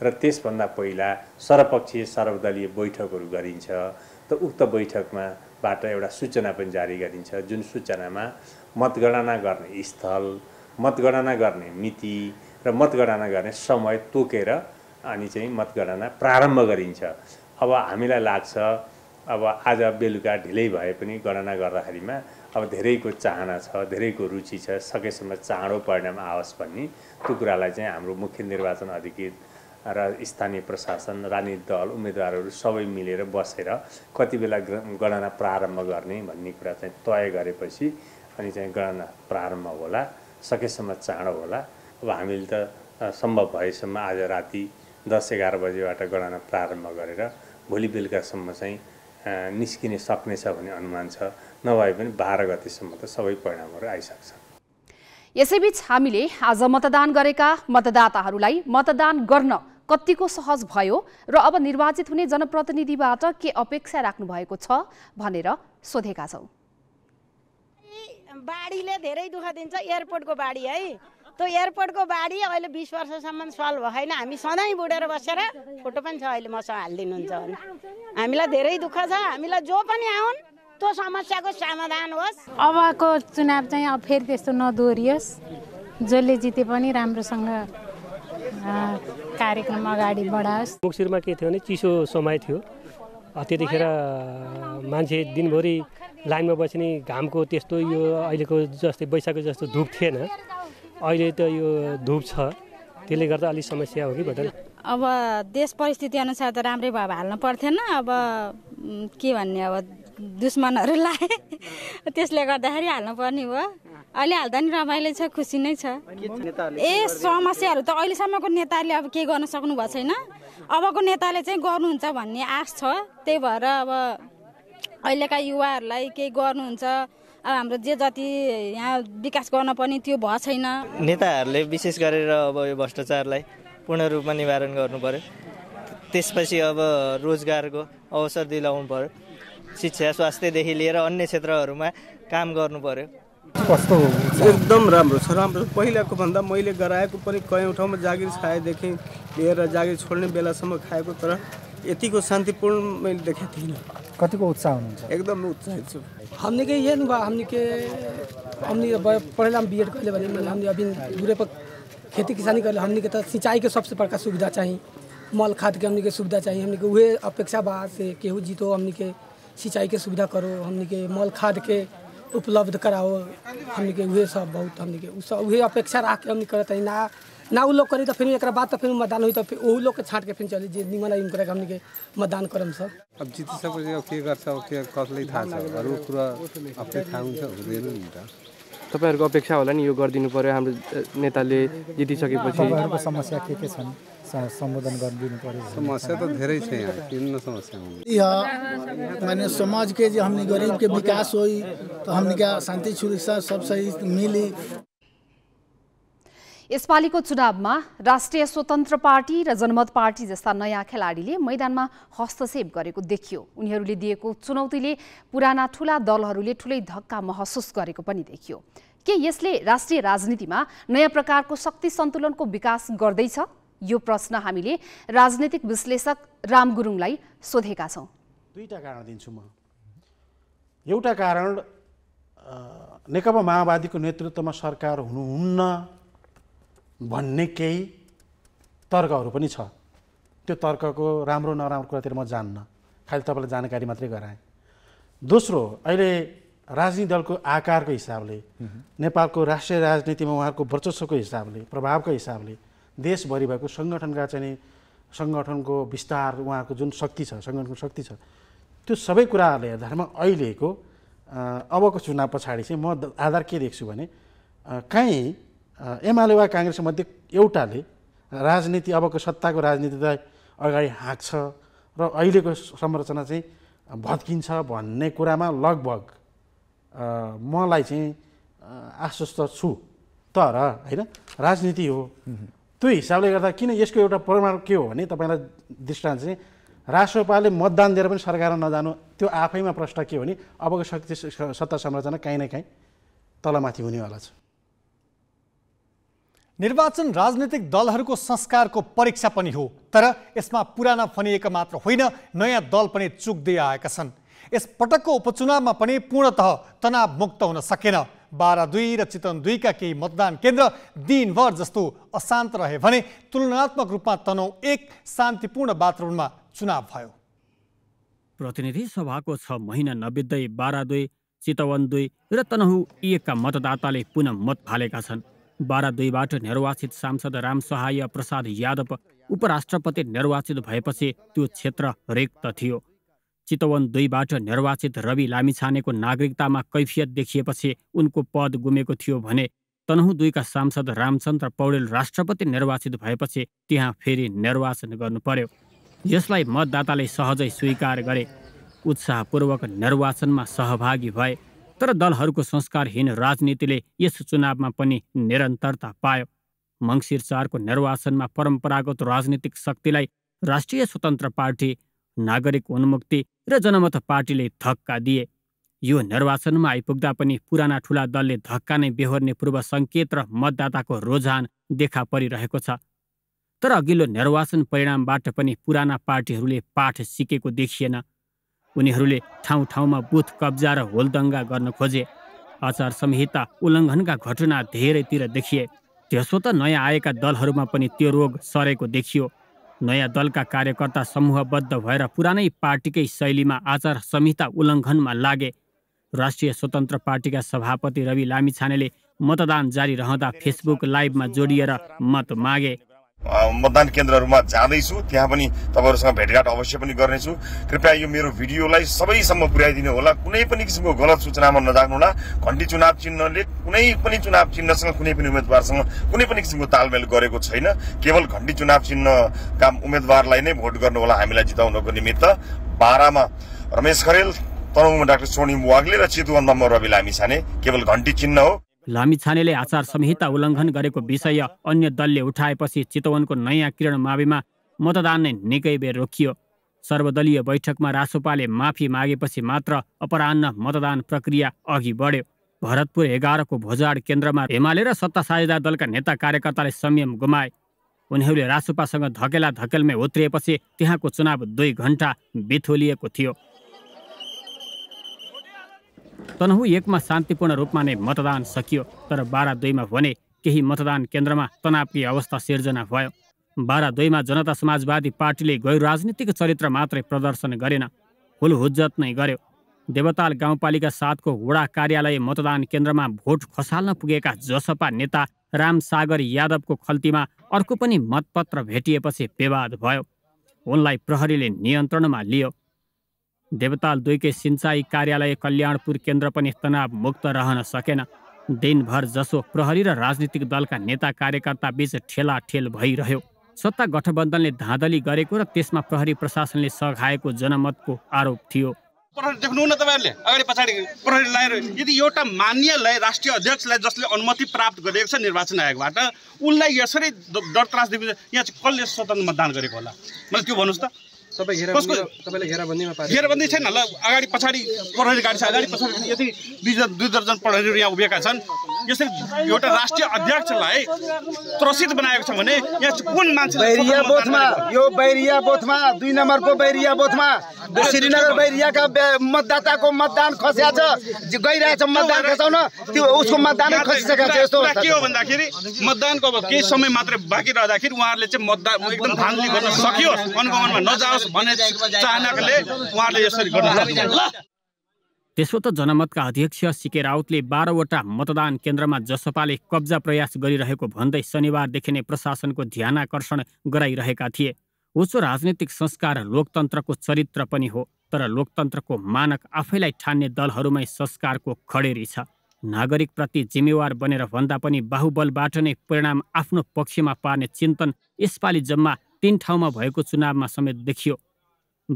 र त्यसभन्दा पहिला सर्वपक्षीय सर्वदलीय बैठकहरू गरिन्छ त उक्त बैठकमा बाट एउटा सूचना पनि जारी गरिन्छ जुन सूचनामा मतगणना गर्ने स्थल मतगणना गर्ने मिति र मतगणना गर्ने समय तोकेर अनि चाहिँ मतगणना प्रारम्भ गरिन्छ अब हामीलाई लाग्छ अब आज बेलुका ढिलै भए पनि गणना गर्दाखेरिमा अब धेरैको चाहना छ धेरैको रुचि छ सकेसम्म चाँडो परिणाम आओस् भन्ने त्यो कुरालाई चाहिँ हाम्रो मुख्य निर्वाचन अधिकृत र स्थानीय प्रशासन राजनीतिक दल उम्मेदवारहरू सबै मिलेर बसेर कति बेला गणना प्रारम्भ गर्ने भन्ने कुरा चाहिँ तय गरेपछि अनि चाहिँ गणना प्रारम्भ होला सकेसम्म चाँडो होला अब हामीले त सम्भव भएसम्म आज राति दस एघार बजीबाट गणना प्रारम्भ गरेर भोलि बेलुकासम्म चाहिँ निस्किने सक्नेछ भन्ने अनुमान छ नभए पनि बाह्र गतिसम्म त सबै परिणामहरू आइसक्छ यसैबीच हामीले आज मतदान गरेका मतदाताहरूलाई मतदान गर्न कतिको सहज भयो र अब निर्वाचित हुने जनप्रतिनिधिबाट के अपेक्षा राख्नु भएको छ भनेर सोधेका छौँ बाढीले धेरै दुःख दिन्छ एयरपोर्टको बाढी है त्यो एयरपोर्टको बाढी अहिले बिस वर्षसम्म सल्भ होइन हामी सधैँ बुढेर बसेर फोटो पनि छ अहिले मसँग हालिदिनुहुन्छ भने हामीलाई धेरै दुःख छ हामीलाई जो पनि आउन् त्यो समस्याको समाधान होस् अबको चुनाव चाहिँ अब फेरि त्यस्तो नदोहोरियोस् जसले जिते पनि राम्रोसँग कार्यक्रम अगाडि बढाओस् मुक्सिरमा के थियो भने चिसो समय थियो त्यतिखेर मान्छे दिनभरि लाइनमा बस्ने घामको त्यस्तो यो अहिलेको जस्तै बैशाखको जस्तो धुप थिएन अहिले त यो धुप छ त्यसले गर्दा अलिक समस्या हो कि भन्दा अब देश परिस्थिति अनुसार त राम्रै भाव हाल्नु पर्थेन अब के भन्ने अब दुश्मनहरू लाए त्यसले गर्दाखेरि हाल्नुपर्ने भयो अहिले हाल्दा नि रमाइलो छ खुसी नै छ ए समस्याहरू त अहिलेसम्मको नेताले अब केही गर्न सक्नु भएको छैन अबको नेताले चाहिँ गर्नुहुन्छ भन्ने आश छ त्यही भएर अब अहिलेका युवाहरूलाई केही गर्नुहुन्छ अब हाम्रो जे जति यहाँ विकास गर्न पनि त्यो भएको छैन नेताहरूले विशेष गरेर अब यो भ्रष्टाचारलाई पूर्ण रूपमा निवारण गर्नु पर्यो त्यसपछि अब रोजगारको अवसर दिलाउनु पर्यो शिक्षा स्वास्थ्यदेखि लिएर अन्य क्षेत्रहरूमा काम गर्नु पर्यो एकदम राम्रो छ राम्रो पहिलाको भन्दा मैले गराएको पनि कयौँ ठाउँमा जागिर खाएदेखि लिएर जागिर छोड्ने बेलासम्म खाएको तर यतिको शान्तिपूर्ण मैले देखेको थिइनँ कतिको उत्साह हुनुहुन्छ एकदम उत्साहित छु हमने के ये हुआ हमने के हमने पढ़े हम बीएड कर ले हमने खेती किसानी कर ले हमने के सिंचाई के सबसे बड़का सुविधा चाहिए मल खाद के हमने सुविधा चाहिए हमने के अपेक्षा बा से केहू जीतो हमने के सिंचाई के सुविधा करो हमने मल खाद के उपलब्ध कराओ हमने उहे सब बहुत हमने के उहे अपेक्षा रख के हमने करत ना ना उ लोग करी तो फिर एक बात तो फिर मतदान हुई तो फिर उ लोग के छाट के फिर चली जे निमन आई करे के मतदान करम सब अब जीत सब के गर्छ के कसले थाहा छ अरु कुरा आफै थाहा हुन्छ हुँदैन नि त तपाईँहरूको अपेक्षा होला नि यो गरिदिनु पर्यो हाम्रो नेताले जितिसकेपछि समस्या के के छन् सम्बोधन गरिदिनु पर्यो समस्या त धेरै छ यहाँ समस्या माने समाज के जे हामी के विकास होई त हमनी शान्ति सुरक्षा सब सही मिली यसपालिको चुनावमा राष्ट्रिय स्वतन्त्र पार्टी र जनमत पार्टी जस्ता नयाँ खेलाडीले मैदानमा हस्तक्षेप गरेको देखियो उनीहरूले दिएको चुनौतीले पुराना ठुला दलहरूले ठुलै धक्का महसुस गरेको पनि देखियो के यसले राष्ट्रिय राजनीतिमा नयाँ प्रकारको शक्ति सन्तुलनको विकास गर्दैछ यो प्रश्न हामीले राजनैतिक विश्लेषक राम गुरुङलाई सोधेका छौँ दुईवटा कारण दिन्छु म एउटा कारण नेकपा माओवादीको नेतृत्वमा सरकार हुनुहुन्न भन्ने केही तर्कहरू पनि छ त्यो तर्कको राम्रो नराम्रो कुरातिर म जान्न खालि तपाईँलाई जानकारी मात्रै गराएँ दोस्रो अहिले राजनीति दलको आकारको हिसाबले नेपालको राष्ट्रिय राजनीतिमा उहाँहरूको वर्चस्वको हिसाबले प्रभावको हिसाबले देशभरि भएको सङ्गठनका चाहिँ सङ्गठनको विस्तार उहाँको जुन शक्ति छ सङ्गठनको शक्ति छ त्यो सबै कुराहरूले हेर्दाखेरिमा अहिलेको अबको चुनाव पछाडि चाहिँ म आधार के देख्छु भने काहीँ एमाले वा काङ्ग्रेसमध्ये एउटाले राजनीति अबको सत्ताको राजनीतिलाई अगाडि हाँक्छ र अहिलेको संरचना चाहिँ भत्किन्छ भन्ने कुरामा लगभग मलाई चाहिँ आश्वस्त छु तर होइन राजनीति हो त्यो हिसाबले गर्दा किन यसको एउटा प्रमाण के हो भने तपाईँलाई दृष्टान्त चाहिँ राष्ट्रपाले मतदान दिएर पनि सरकारमा नजानु त्यो आफैमा प्रश्न के हो भने अबको शक्ति सत्ता संरचना काहीँ न काहीँ तलमाथि हुनेवाला छ निर्वाचन राजनीतिक दलहरूको संस्कारको परीक्षा पनि हो तर यसमा पुराना फनिएका मात्र होइन नयाँ दल पनि चुक्दै आएका छन् यस पटकको उपचुनावमा पनि पूर्णतः तनावमुक्त हुन सकेन बारा दुई र चितवन दुईका केही मतदान केन्द्र दिनभर जस्तो अशान्त रहे भने तुलनात्मक रूपमा तनहु एक शान्तिपूर्ण वातावरणमा चुनाव भयो प्रतिनिधि सभाको छ महिना नबित्दै बाह्र दुई चितवन दुई र तनहुँ एकका मतदाताले पुनः मत फालेका छन् बाह्र दुईबाट निर्वाचित सांसद राम सहाय प्रसाद यादव उपराष्ट्रपति निर्वाचित भएपछि त्यो क्षेत्र रिक्त थियो चितवन दुईबाट निर्वाचित रवि लामिछानेको नागरिकतामा कैफियत देखिएपछि उनको पद गुमेको थियो भने तनहुँ दुईका सांसद रामचन्द्र पौडेल राष्ट्रपति निर्वाचित भएपछि त्यहाँ फेरि निर्वाचन गर्नु पर्यो यसलाई मतदाताले सहजै स्वीकार गरे उत्साहपूर्वक निर्वाचनमा सहभागी भए तर दलहरूको संस्कारहीन राजनीतिले यस चुनावमा पनि निरन्तरता पायो मङ्सिर चारको निर्वाचनमा परम्परागत राजनीतिक शक्तिलाई राष्ट्रिय स्वतन्त्र पार्टी नागरिक उन्मुक्ति र जनमत पार्टीले धक्का दिए यो निर्वाचनमा आइपुग्दा पनि पुराना ठुला दलले धक्का नै बेहोर्ने पूर्व सङ्केत र मतदाताको रोझान देखा परिरहेको छ तर अघिल्लो निर्वाचन परिणामबाट पनि पुराना पार्टीहरूले पाठ सिकेको देखिएन उनीहरूले ठाउँ ठाउँमा बुथ कब्जा र होलदङ्गा गर्न खोजे आचार संहिता उल्लङ्घनका घटना धेरैतिर देखिए त्यसो त नयाँ आएका दलहरूमा पनि त्यो रोग सरेको देखियो नयाँ दलका कार्यकर्ता समूहबद्ध भएर पुरानै पार्टीकै शैलीमा आचार संहिता उल्लङ्घनमा लागे राष्ट्रिय स्वतन्त्र पार्टीका सभापति रवि लामिछानेले मतदान जारी रहँदा फेसबुक लाइभमा जोडिएर मत मागे मतदान केन्द्रहरूमा जाँदैछु त्यहाँ पनि तपाईँहरूसँग भेटघाट अवश्य पनि गर्नेछु कृपया यो मेरो भिडियोलाई सबैसम्म पुर्याइदिनु होला कुनै पनि किसिमको गलत सूचनामा नजाग्नुहोला घन्टी चुनाव चिन्हले कुनै पनि चुनाव चिन्हसँग कुनै पनि उम्मेद्वारसँग कुनै पनि किसिमको तालमेल गरेको छैन केवल घन्टी चुनाव चिन्हका उम्मेद्वारलाई नै भोट गर्नुहोला हामीलाई जिताउनको निमित्त बाह्रमा रमेश खरेल तनहुमा डाक्टर सोनिम वाग्ले र चितवनमा म रवि लामिसाने केवल घन्टी चिन्ह हो लामी छानेले आचार संहिता उल्लङ्घन गरेको विषय अन्य दलले उठाएपछि चितवनको नयाँ किरण माविमा मतदान नै निकै बेर रोकियो सर्वदलीय बैठकमा रासोपाले माफी मागेपछि मात्र अपरान्न मतदान प्रक्रिया अघि बढ्यो भरतपुर एघारको भोजाड केन्द्रमा हेमाले र सत्ता साझेदार दलका नेता कार्यकर्ताले संयम गुमाए उनीहरूले रासोपासँग धकेला धकेलमै उत्रिएपछि त्यहाँको चुनाव दुई घन्टा बिथोलिएको थियो तनहु एकमा शान्तिपूर्ण रूपमा नै मतदान सकियो तर बाह्र दुईमा भने केही मतदान केन्द्रमा तनावकी अवस्था सिर्जना भयो बाह्र दुईमा जनता समाजवादी पार्टीले गैर राजनीतिक चरित्र मात्रै प्रदर्शन गरेन हुलहुज्जत नै गर्यो देवताल गाउँपालिका साथको वडा कार्यालय मतदान केन्द्रमा भोट खसाल्न पुगेका जसपा नेता रामसागर यादवको खल्तीमा अर्को पनि मतपत्र भेटिएपछि विवाद भयो उनलाई प्रहरीले नियन्त्रणमा लियो देवताल दुईकै सिंचाई कार्यालय कल्याणपुर केन्द्र पनि तनावमुक्त रहन सकेन दिनभर जसो प्रहरी र राजनीतिक दलका नेता कार्यकर्ता बीच ठेलाठेल भइरह्यो सत्ता गठबन्धनले धाँधली गरेको र त्यसमा प्रहरी प्रशासनले सघाएको जनमतको आरोप थियो देख्नु न तपाईँहरूले अगाडि पछाडि प्रहरी यदि एउटा मान्यलाई राष्ट्रिय अध्यक्षलाई जसले अनुमति प्राप्त गरेको छ निर्वाचन आयोगबाट उसलाई यसरी डरत्रास दिएको यहाँ कसले स्वतन्त्र मतदान गरेको होला मलाई त्यो भन्नुहोस् त घेराबन्दी छैन ल अगाडि पछाडि पढाउने गाडी छ अगाडि पछाडि यदि दुई दुई दर्जन पढाउहरू यहाँ उभिएका छन् यसरी एउटा राष्ट्रिय अध्यक्षलाई त्रसित बनाएको छ भने यहाँ कुन मान्छे बैरिया बोथमा यो बैरिया बोथमा दुई नम्बरको बैरिया बोथमा श्रीनगर बैरियाका मतदाताको मतदान खसिया छ गइरहेछ मतदान खसाउन त्यो उसको मतदान खसिसकेको छ यस्तो के हो भन्दाखेरि मतदानको अब केही समय मात्रै बाँकी रहँदाखेरि उहाँहरूले चाहिँ मतदान एकदम धान्ली गर्न सकियोस् अनुगमनमा नजाओस् भन्ने उहाँले यसरी त्यसो त जनमतका अध्यक्ष सिके राउतले बाह्रवटा मतदान केन्द्रमा जसपाले कब्जा प्रयास गरिरहेको भन्दै शनिबारदेखि नै प्रशासनको ध्यानकर्षण गराइरहेका थिए उसो राजनीतिक संस्कार लोकतन्त्रको चरित्र पनि हो तर लोकतन्त्रको मानक आफैलाई ठान्ने दलहरूमै संस्कारको खडेरी छ नागरिकप्रति जिम्मेवार बनेर भन्दा पनि बाहुबलबाट नै परिणाम आफ्नो पक्षमा पार्ने चिन्तन यसपालि जम्मा तीन ठाउँमा भएको चुनावमा समेत देखियो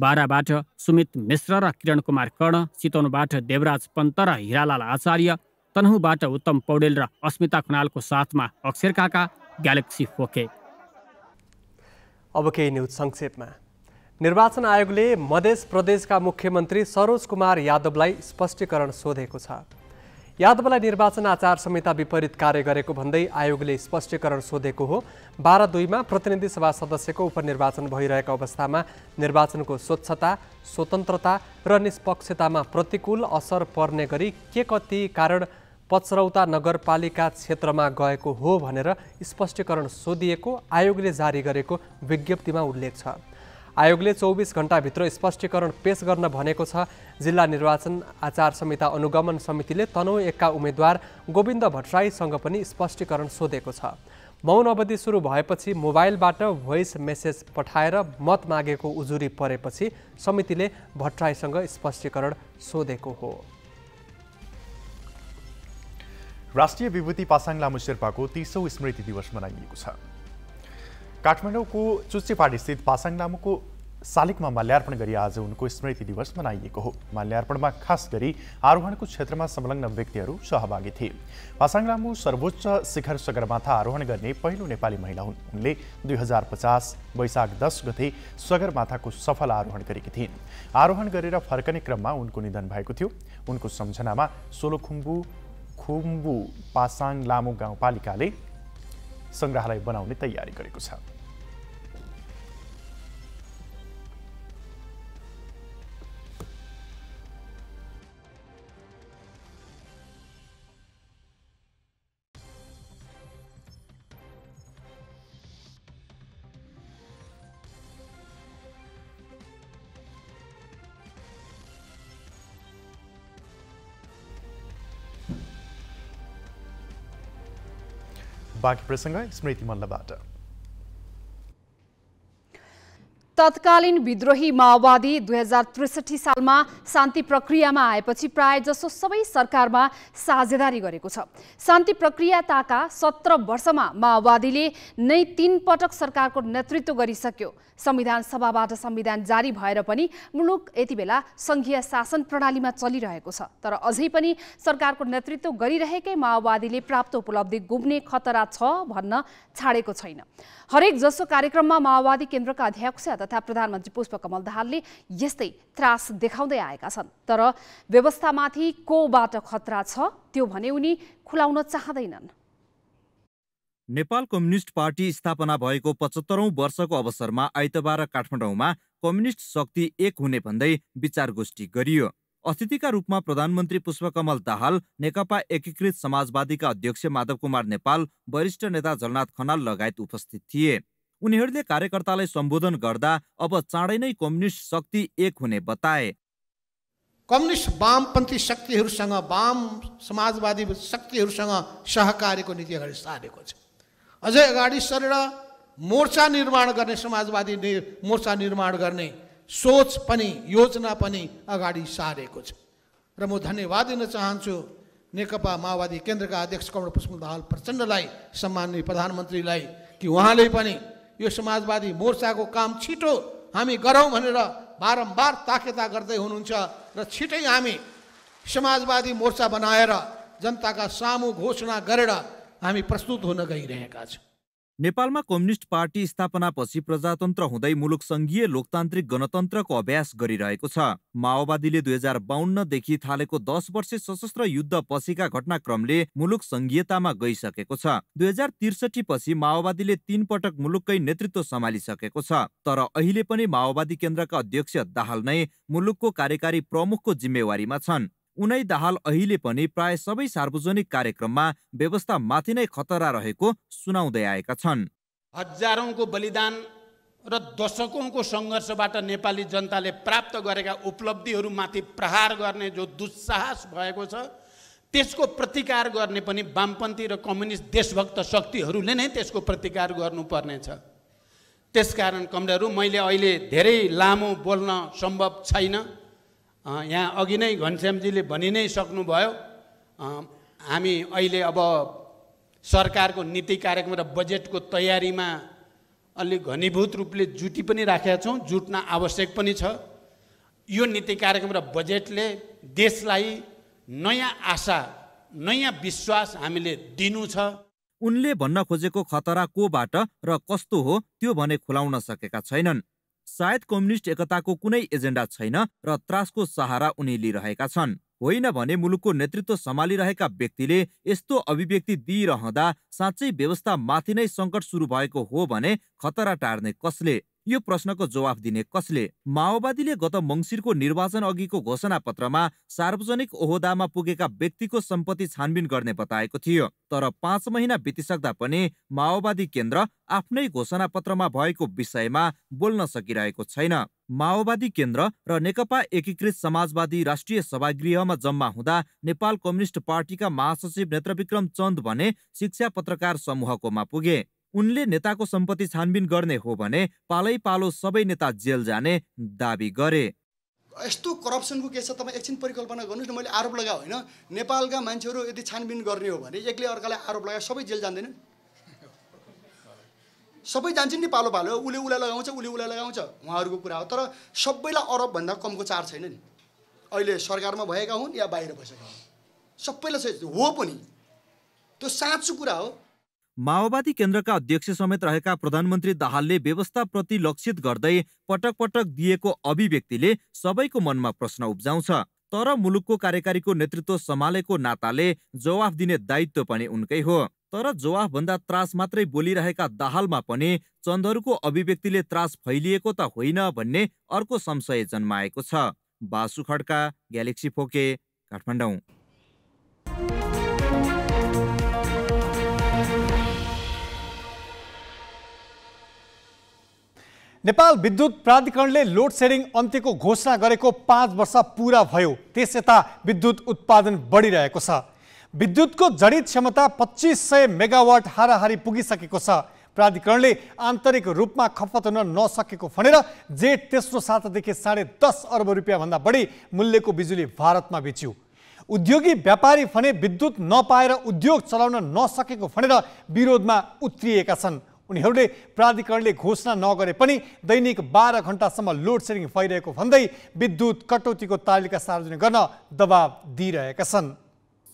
बाराबाट सुमित मिश्र र किरण कुमार कर्ण चितवनबाट देवराज पन्त र हिरालाल आचार्य तनहुबाट उत्तम पौडेल र अस्मिता खनालको साथमा अक्षर काका ग्यालेक्सी फोके अब केही न्युज संक्षेपमा निर्वाचन आयोगले मधेस प्रदेशका मुख्यमन्त्री सरोज कुमार यादवलाई स्पष्टीकरण सोधेको छ यादवलाई निर्वाचन आचार संहिता विपरीत कार्य गरेको भन्दै आयोगले स्पष्टीकरण सोधेको हो बाह्र दुईमा प्रतिनिधि सभा सदस्यको उपनिर्वाचन भइरहेको अवस्थामा निर्वाचनको स्वच्छता स्वतन्त्रता र निष्पक्षतामा प्रतिकूल असर पर्ने गरी के कति कारण पचरौता नगरपालिका क्षेत्रमा गएको हो भनेर स्पष्टीकरण सोधिएको आयोगले जारी गरेको विज्ञप्तिमा उल्लेख छ आयोगले चौबिस घण्टाभित्र स्पष्टीकरण पेश गर्न भनेको छ जिल्ला निर्वाचन आचार संहिता अनुगमन समितिले तनौ एकका उम्मेद्वार गोविन्द भट्टराईसँग पनि स्पष्टीकरण सोधेको छ मौन अवधि सुरु भएपछि मोबाइलबाट भोइस मेसेज पठाएर मत मागेको उजुरी परेपछि समितिले भट्टराईसँग स्पष्टीकरण सोधेको हो राष्ट्रिय विभूति पासाङ लामो शेर्पाको तिसौँ स्मृति दिवस मनाइएको छ काठमाडौँको चुच्चीपाटीस्थित पासाङ लामुको शालिगमा माल्यार्पण गरी आज उनको स्मृति दिवस मनाइएको हो माल्यार्पणमा खास गरी आरोहणको क्षेत्रमा संलग्न व्यक्तिहरू सहभागी थिए पासाङ लामु सर्वोच्च शिखर सगरमाथा आरोहण गर्ने पहिलो नेपाली महिला हुन् उनले दुई हजार पचास वैशाख दस गते सगरमाथाको सफल आरोहण गरेकी थिइन् आरोहण गरेर फर्कने क्रममा उनको निधन भएको थियो उनको सम्झनामा सोलोखुम्बु खुम्बु पासाङ लामु गाउँपालिकाले सङ्ग्रहालय बनाउने तयारी गरेको छ बाँकी प्रसङ्ग स्मृति मल्लबाट तत्कालीन विद्रोही माओवादी दुई हजार त्रिसठी सालमा शान्ति प्रक्रियामा आएपछि प्राय जसो सबै सरकारमा साझेदारी गरेको छ शान्ति प्रक्रिया ताका सत्र वर्षमा माओवादीले नै तीन पटक सरकारको नेतृत्व गरिसक्यो संविधान सभाबाट संविधान जारी भएर पनि मुलुक यति बेला सङ्घीय शासन प्रणालीमा चलिरहेको छ तर अझै पनि सरकारको नेतृत्व गरिरहेकै माओवादीले प्राप्त उपलब्धि गुम्ने खतरा छ भन्न छाडेको छैन हरेक जसो कार्यक्रममा माओवादी केन्द्रका अध्यक्ष तथा प्रधानमन्त्री पुष्पकमल दाहालले यस्तै त्रास देखाउँदै आएका छन् तर व्यवस्थामाथि कोबाट खतरा छ त्यो भने उनी खुलाउन चाहँदैनन् नेपाल कम्युनिस्ट पार्टी स्थापना भएको पचहत्तरौँ वर्षको अवसरमा आइतबार काठमाडौँमा कम्युनिस्ट शक्ति एक हुने भन्दै विचार गोष्ठी गरियो अतिथिका रूपमा प्रधानमन्त्री पुष्पकमल दाहाल नेकपा एकीकृत समाजवादीका अध्यक्ष माधव कुमार नेपाल वरिष्ठ नेता झलनाथ खनाल लगायत उपस्थित थिए उनीहरूले कार्यकर्तालाई सम्बोधन गर्दा अब चाँडै नै कम्युनिस्ट शक्ति एक हुने बताए कम्युनिस्ट वामपन्थी शक्तिहरूसँग वाम समाजवादी शक्तिहरूसँग सहकार्यको नीति अगाडि सारेको छ अझै अगाडि सरेर मोर्चा निर्माण गर्ने समाजवादी मोर्चा निर्माण गर्ने सोच पनि योजना पनि अगाडि सारेको छ र म धन्यवाद दिन चाहन्छु नेकपा माओवादी केन्द्रका अध्यक्ष कमल पुष्प दाहाल प्रचण्डलाई सम्मान्य प्रधानमन्त्रीलाई कि उहाँले पनि यो समाजवादी मोर्चाको काम छिटो हामी गरौँ भनेर बारम्बार ताकेता गर्दै हुनुहुन्छ र छिटै हामी समाजवादी मोर्चा बनाएर जनताका सामु घोषणा गरेर हामी प्रस्तुत हुन गइरहेका छौँ नेपालमा कम्युनिस्ट पार्टी स्थापनापछि प्रजातन्त्र हुँदै मुलुक संघीय लोकतान्त्रिक गणतन्त्रको अभ्यास गरिरहेको छ माओवादीले दुई हजार बाहन्नदेखि थालेको दस वर्षे सशस्त्र युद्ध पछिका घटनाक्रमले मुलुक सङ्घीयतामा गइसकेको छ दुई हजार त्रिसठी पछि माओवादीले तीन पटक मुलुककै नेतृत्व सम्हालिसकेको छ तर अहिले पनि माओवादी केन्द्रका अध्यक्ष दाहाल नै मुलुकको कार्यकारी प्रमुखको जिम्मेवारीमा छन् उनै दाहाल अहिले पनि प्राय सबै सार्वजनिक कार्यक्रममा व्यवस्था माथि नै खतरा रहेको सुनाउँदै आएका छन् हजारौँको बलिदान र दशकौँको सङ्घर्षबाट नेपाली जनताले प्राप्त गरेका उपलब्धिहरूमाथि प्रहार गर्ने जो दुस्साहस भएको छ त्यसको प्रतिकार गर्ने पनि वामपन्थी र कम्युनिस्ट देशभक्त शक्तिहरूले नै त्यसको प्रतिकार गर्नुपर्नेछ त्यसकारण कमरेहरू मैले अहिले धेरै लामो बोल्न सम्भव छैन यहाँ अघि नै घनश्यामजीले भनि नै सक्नुभयो हामी अहिले अब सरकारको नीति कार्यक्रम र बजेटको तयारीमा अलिक घनीभूत रूपले जुटी पनि राखेका छौँ जुट्न आवश्यक पनि छ यो नीति कार्यक्रम र बजेटले देशलाई नयाँ आशा नयाँ विश्वास हामीले दिनु छ उनले भन्न खोजेको खतरा कोबाट र कस्तो हो त्यो भने खुलाउन सकेका छैनन् सायद कम्युनिस्ट एकताको कुनै एजेन्डा छैन र त्रासको सहारा उनी लिइरहेका छन् होइन भने मुलुकको नेतृत्व सम्हालिरहेका व्यक्तिले यस्तो अभिव्यक्ति दिइरहँदा साँच्चै माथि नै सङ्कट सुरु भएको हो भने खतरा टार्ने कसले यो प्रश्नको जवाफ दिने कसले माओवादीले गत मङ्सिरको निर्वाचन अघिको घोषणा पत्रमा सार्वजनिक ओहदामा पुगेका व्यक्तिको सम्पत्ति छानबिन गर्ने बताएको थियो तर पाँच महिना बितिसक्दा पनि माओवादी केन्द्र आफ्नै घोषणा पत्रमा भएको विषयमा बोल्न सकिरहेको छैन माओवादी केन्द्र र नेकपा एकीकृत समाजवादी राष्ट्रिय सभागृहमा जम्मा हुँदा नेपाल कम्युनिस्ट पार्टीका महासचिव नेत्रविक्रम चन्द भने शिक्षा पत्रकार समूहकोमा पुगे उनले नेताको सम्पत्ति छानबिन गर्ने हो भने पालै पालो सबै नेता जेल जाने दावी गरे यस्तो करप्सनको केस छ तपाईँ एकछिन परिकल्पना गर्नुहोस् न मैले आरोप लगाएँ होइन नेपालका मान्छेहरू यदि छानबिन गर्ने हो भने एकले अर्कालाई आरोप लगाए सबै जेल जान्दैनन् सबै जान्छ नि पालो पालो उसले उसलाई लगाउँछ उसले उसलाई लगाउँछ उहाँहरूको कुरा हो तर सबैलाई अरबभन्दा कमको चार छैन नि अहिले सरकारमा भएका हुन् या बाहिर भइसकेका हुन् सबैलाई हो पनि त्यो साँचो कुरा हो माओवादी केन्द्रका अध्यक्ष समेत रहेका प्रधानमन्त्री दाहालले व्यवस्थाप्रति लक्षित गर्दै पटक पटक दिएको अभिव्यक्तिले सबैको मनमा प्रश्न उब्जाउँछ तर मुलुकको कार्यकारीको नेतृत्व सम्हालेको नाताले जवाफ दिने दायित्व पनि उनकै हो तर जवाफभन्दा त्रास मात्रै बोलिरहेका दाहालमा पनि चन्दहरूको अभिव्यक्तिले त्रास फैलिएको त होइन भन्ने अर्को संशय जन्माएको छ बासु खड्का ग्यालेक्सी फोके काठमाडौँ नेपाल विद्युत प्राधिकरणले लोड सेडिङ अन्त्यको घोषणा गरेको पाँच वर्ष पुरा भयो त्यस यता विद्युत उत्पादन बढिरहेको छ विद्युतको जडित क्षमता पच्चिस सय मेगावाट हाराहारी पुगिसकेको छ प्राधिकरणले आन्तरिक रूपमा खपत हुन नसकेको भनेर जेठ तेस्रो सातादेखि साढे दस अर्ब रुपियाँभन्दा बढी मूल्यको बिजुली भारतमा बेच्यो उद्योगी व्यापारी भने विद्युत नपाएर उद्योग चलाउन नसकेको भनेर विरोधमा उत्रिएका छन् उनीहरूले प्राधिकरणले घोषणा नगरे पनि दैनिक बाह्र घन्टासम्म लोड सेडिङ भइरहेको भन्दै विद्युत कटौतीको तालिका सार्वजनिक गर्न दबाब दिइरहेका छन्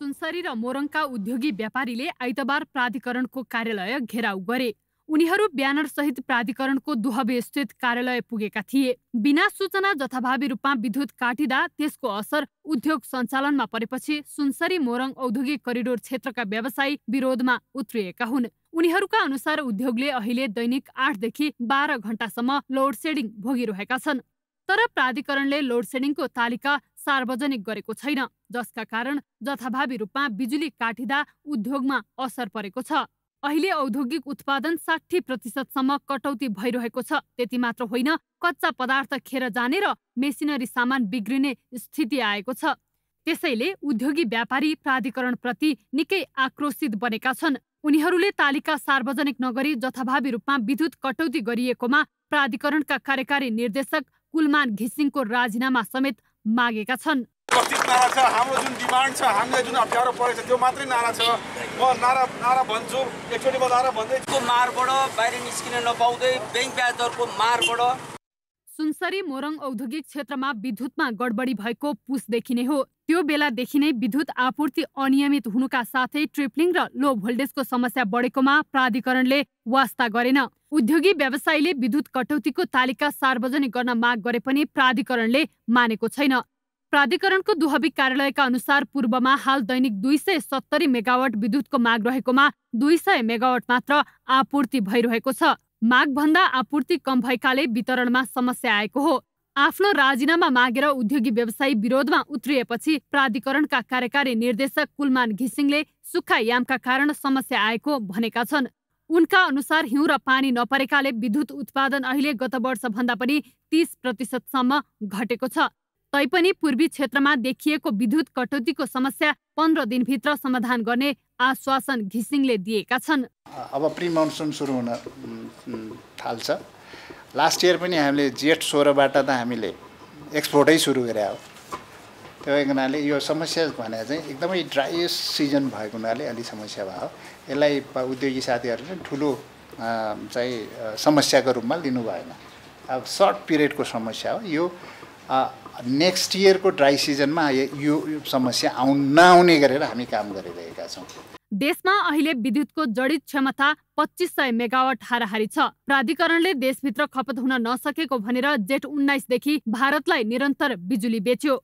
सुनसरी र मोरङका उद्योगी व्यापारीले आइतबार प्राधिकरणको कार्यालय घेराउ गरे उनीहरू सहित प्राधिकरणको दुहबेस्थित कार्यालय पुगेका थिए बिना सूचना जथाभावी रूपमा विद्युत काटिँदा त्यसको असर उद्योग सञ्चालनमा परेपछि सुनसरी मोरङ औद्योगिक करिडोर क्षेत्रका व्यवसायी विरोधमा उत्रिएका हुन् उनीहरूका अनुसार उद्योगले अहिले दैनिक आठदेखि बाह्र घण्टासम्म लोड सेडिङ भोगिरहेका छन् तर प्राधिकरणले लोड सेडिङको तालिका सार्वजनिक गरेको छैन जसका कारण जथाभावी रूपमा बिजुली काटिँदा उद्योगमा असर परेको छ अहिले औद्योगिक उत्पादन साठी प्रतिशतसम्म कटौती भइरहेको छ त्यति मात्र होइन कच्चा पदार्थ खेर जाने र मेसिनरी सामान बिग्रिने स्थिति आएको छ त्यसैले उद्योगी व्यापारी प्राधिकरणप्रति निकै आक्रोशित बनेका छन् उनीहरूले तालिका सार्वजनिक नगरी जथाभावी रूपमा विद्युत कटौती गरिएकोमा प्राधिकरणका कार्यकारी निर्देशक कुलमान घिसिङको राजीनामा समेत मागेका छन् हाम्रो जुन डिमान्ड छ हामीलाई जुन अप्ठ्यारो परेको त्यो मात्रै नारा छ म नारा नारा भन्छु एकचोटि म नारा मारबाट बाहिर निस्किन नपाउँदै ब्याङ्क ब्याज मारबाट सुनसरी मोरङ औद्योगिक क्षेत्रमा विद्युतमा गडबडी भएको पुस देखिने हो त्यो बेलादेखि नै विद्युत आपूर्ति अनियमित हुनुका साथै ट्रिपलिङ र लो भोल्टेजको समस्या बढेकोमा प्राधिकरणले वास्ता गरेन उद्योगी व्यवसायीले विद्युत कटौतीको तालिका सार्वजनिक गर्न माग गरे पनि प्राधिकरणले मानेको छैन प्राधिकरणको दुहबी कार्यालयका अनुसार पूर्वमा हाल दैनिक दुई सय सत्तरी मेगावट विद्युतको माग रहेकोमा दुई सय मेगावट मात्र आपूर्ति भइरहेको छ मागभन्दा आपूर्ति कम भएकाले वितरणमा समस्या आएको हो आफ्नो राजीनामा मागेर उद्योगी व्यवसायी विरोधमा उत्रिएपछि प्राधिकरणका कार्यकारी निर्देशक कुलमान घिसिङले सुक्खायामका कारण समस्या आएको भनेका छन् उनका अनुसार हिउँ र पानी नपरेकाले विद्युत उत्पादन अहिले गत वर्षभन्दा पनि तीस प्रतिशतसम्म घटेको छ तैपनि पूर्वी क्षेत्रमा देखिएको विद्युत कटौतीको समस्या पन्ध्र दिनभित्र समाधान गर्ने आश्वासन घिसिङले दिएका छन् अब प्री मनसुन सुरु हुन थाल्छ लास्ट इयर पनि हामीले जेठ सोह्रबाट त हामीले एक्सपोर्टै सुरु गरे हो त्यो हुनाले यो समस्या भने चाहिँ एकदमै ड्राइएस्ट सिजन भएको हुनाले अलिक समस्या भयो यसलाई उद्योगी साथीहरूले ठुलो चाहिँ समस्याको रूपमा लिनु भएन अब सर्ट पिरियडको समस्या हो यो नेक्स्ट इयरको ड्राई सिजनमा यो समस्या आउन नआउने गरेर हामी काम गरिरहेका छौँ देशमा अहिले विद्युतको जडित क्षमता पच्चिस सय मेगावाट हाराहारी छ प्राधिकरणले देशभित्र खपत हुन नसकेको भनेर जेठ उन्नाइसदेखि भारतलाई निरन्तर बिजुली बेच्यो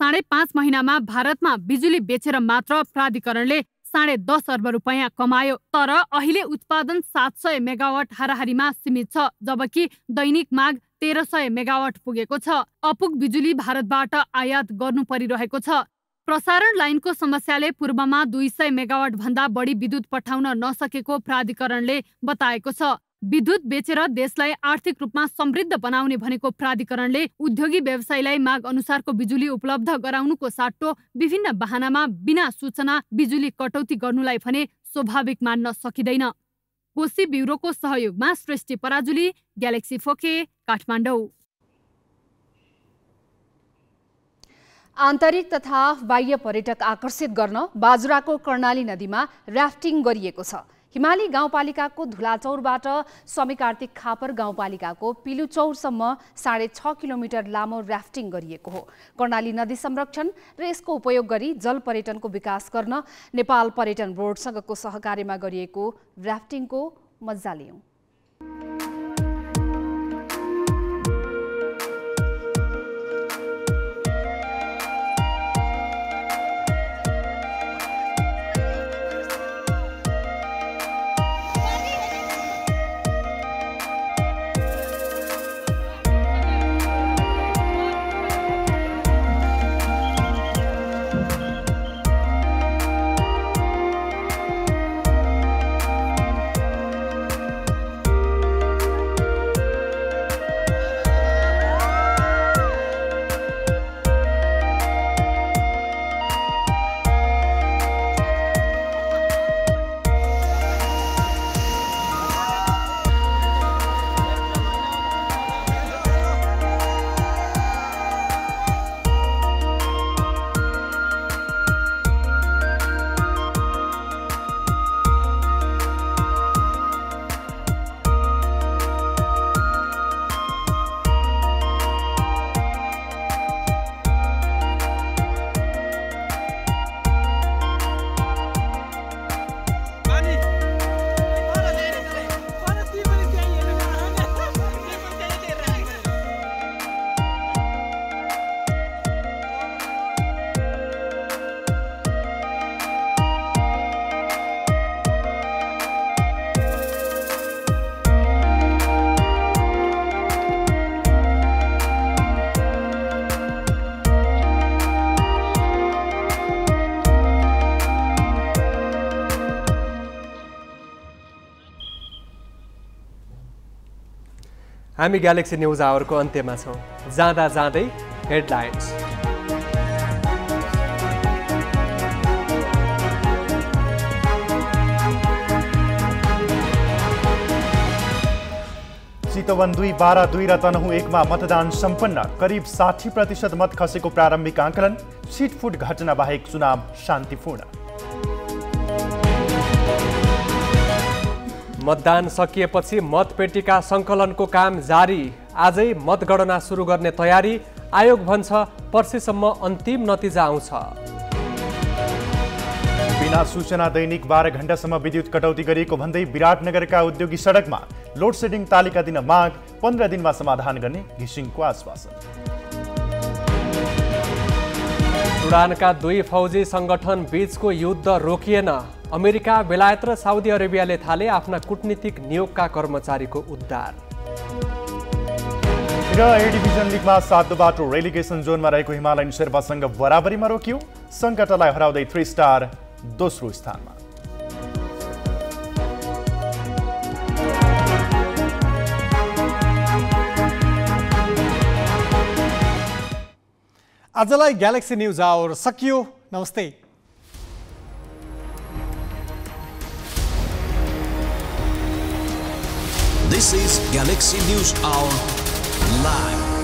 साढे पाँच महिनामा भारतमा बिजुली बेचेर मात्र प्राधिकरणले साढे दस अर्ब रुपियाँ कमायो तर अहिले उत्पादन सात सय मेगावाट हाराहारीमा सीमित छ जबकि दैनिक माग तेह्र सय मेगावाट पुगेको छ अपुग बिजुली भारतबाट आयात गर्नु परिरहेको छ प्रसारण लाइनको समस्याले पूर्वमा दुई सय मेगावाट भन्दा बढी विद्युत पठाउन नसकेको प्राधिकरणले बताएको छ विद्युत बेचेर देशलाई आर्थिक रूपमा समृद्ध बनाउने भनेको प्राधिकरणले उद्योगी व्यवसायीलाई माग अनुसारको बिजुली उपलब्ध गराउनुको साटो विभिन्न वाहनामा बिना सूचना बिजुली कटौती गर्नुलाई भने स्वाभाविक मान्न सकिँदैन कोशी ब्युरोको सहयोगमा सृष्टि पराजुली ग्यालेक्सी फोके काठमाडौँ आन्तरिक तथा बाह्य पर्यटक आकर्षित गर्न बाजुराको कर्णाली नदीमा राफ्टिङ गरिएको छ हिमाली गाउँपालिकाको धुलाचौरबाट स्वामी कार्तिक खापर गाउँपालिकाको पिलुचौरसम्म साढे छ किलोमिटर लामो राफ्टिङ गरिएको हो कर्णाली नदी संरक्षण र यसको उपयोग गरी जल पर्यटनको विकास गर्न नेपाल पर्यटन बोर्डसँगको सहकार्यमा गरिएको राफ्टिङको मजा लियौँ हमी गैलेक्सी न्युज आवरको अन्त्यमा छौँ जाँदा जाँदै हेडलाइन्स चितवन दुई बाह्र दुई र तनहुँ एकमा मतदान सम्पन्न करिब साठी प्रतिशत मत खसेको प्रारम्भिक आकलन छिटफुट घटना बाहेक चुनाव शान्तिपूर्ण मतदान सकिएपछि मतपेटिका सङ्कलनको काम जारी आजै मतगणना सुरु गर्ने तयारी आयोग भन्छ पर्सिसम्म अन्तिम नतिजा आउँछ बिना सूचना दैनिक बाह्र घण्टासम्म विद्युत कटौती गरिएको भन्दै विराटनगरका उद्योगी सडकमा लोड सेडिङ तालिका दिन माग पन्ध्र दिनमा समाधान गर्ने घिसिङको आश्वासन सुडानका दुई फौजी सङ्गठन बीचको युद्ध रोकिएन अमेरिका बेलायत र साउदी अरेबियाले थाले आफ्ना कुटनीतिक नियोगका कर्मचारीको उद्धार र ए डिभिजन लिगमा सातो बाटो रेलिगेसन जोनमा रहेको हिमालयन शेर्पासँग बराबरीमा रोकियो सङ्कटलाई हराउँदै थ्री स्टार दोस्रो स्थानमा आजलाई ग्यालेक्सी न्युज आवर सकियो नमस्ते This is Galaxy News Hour live.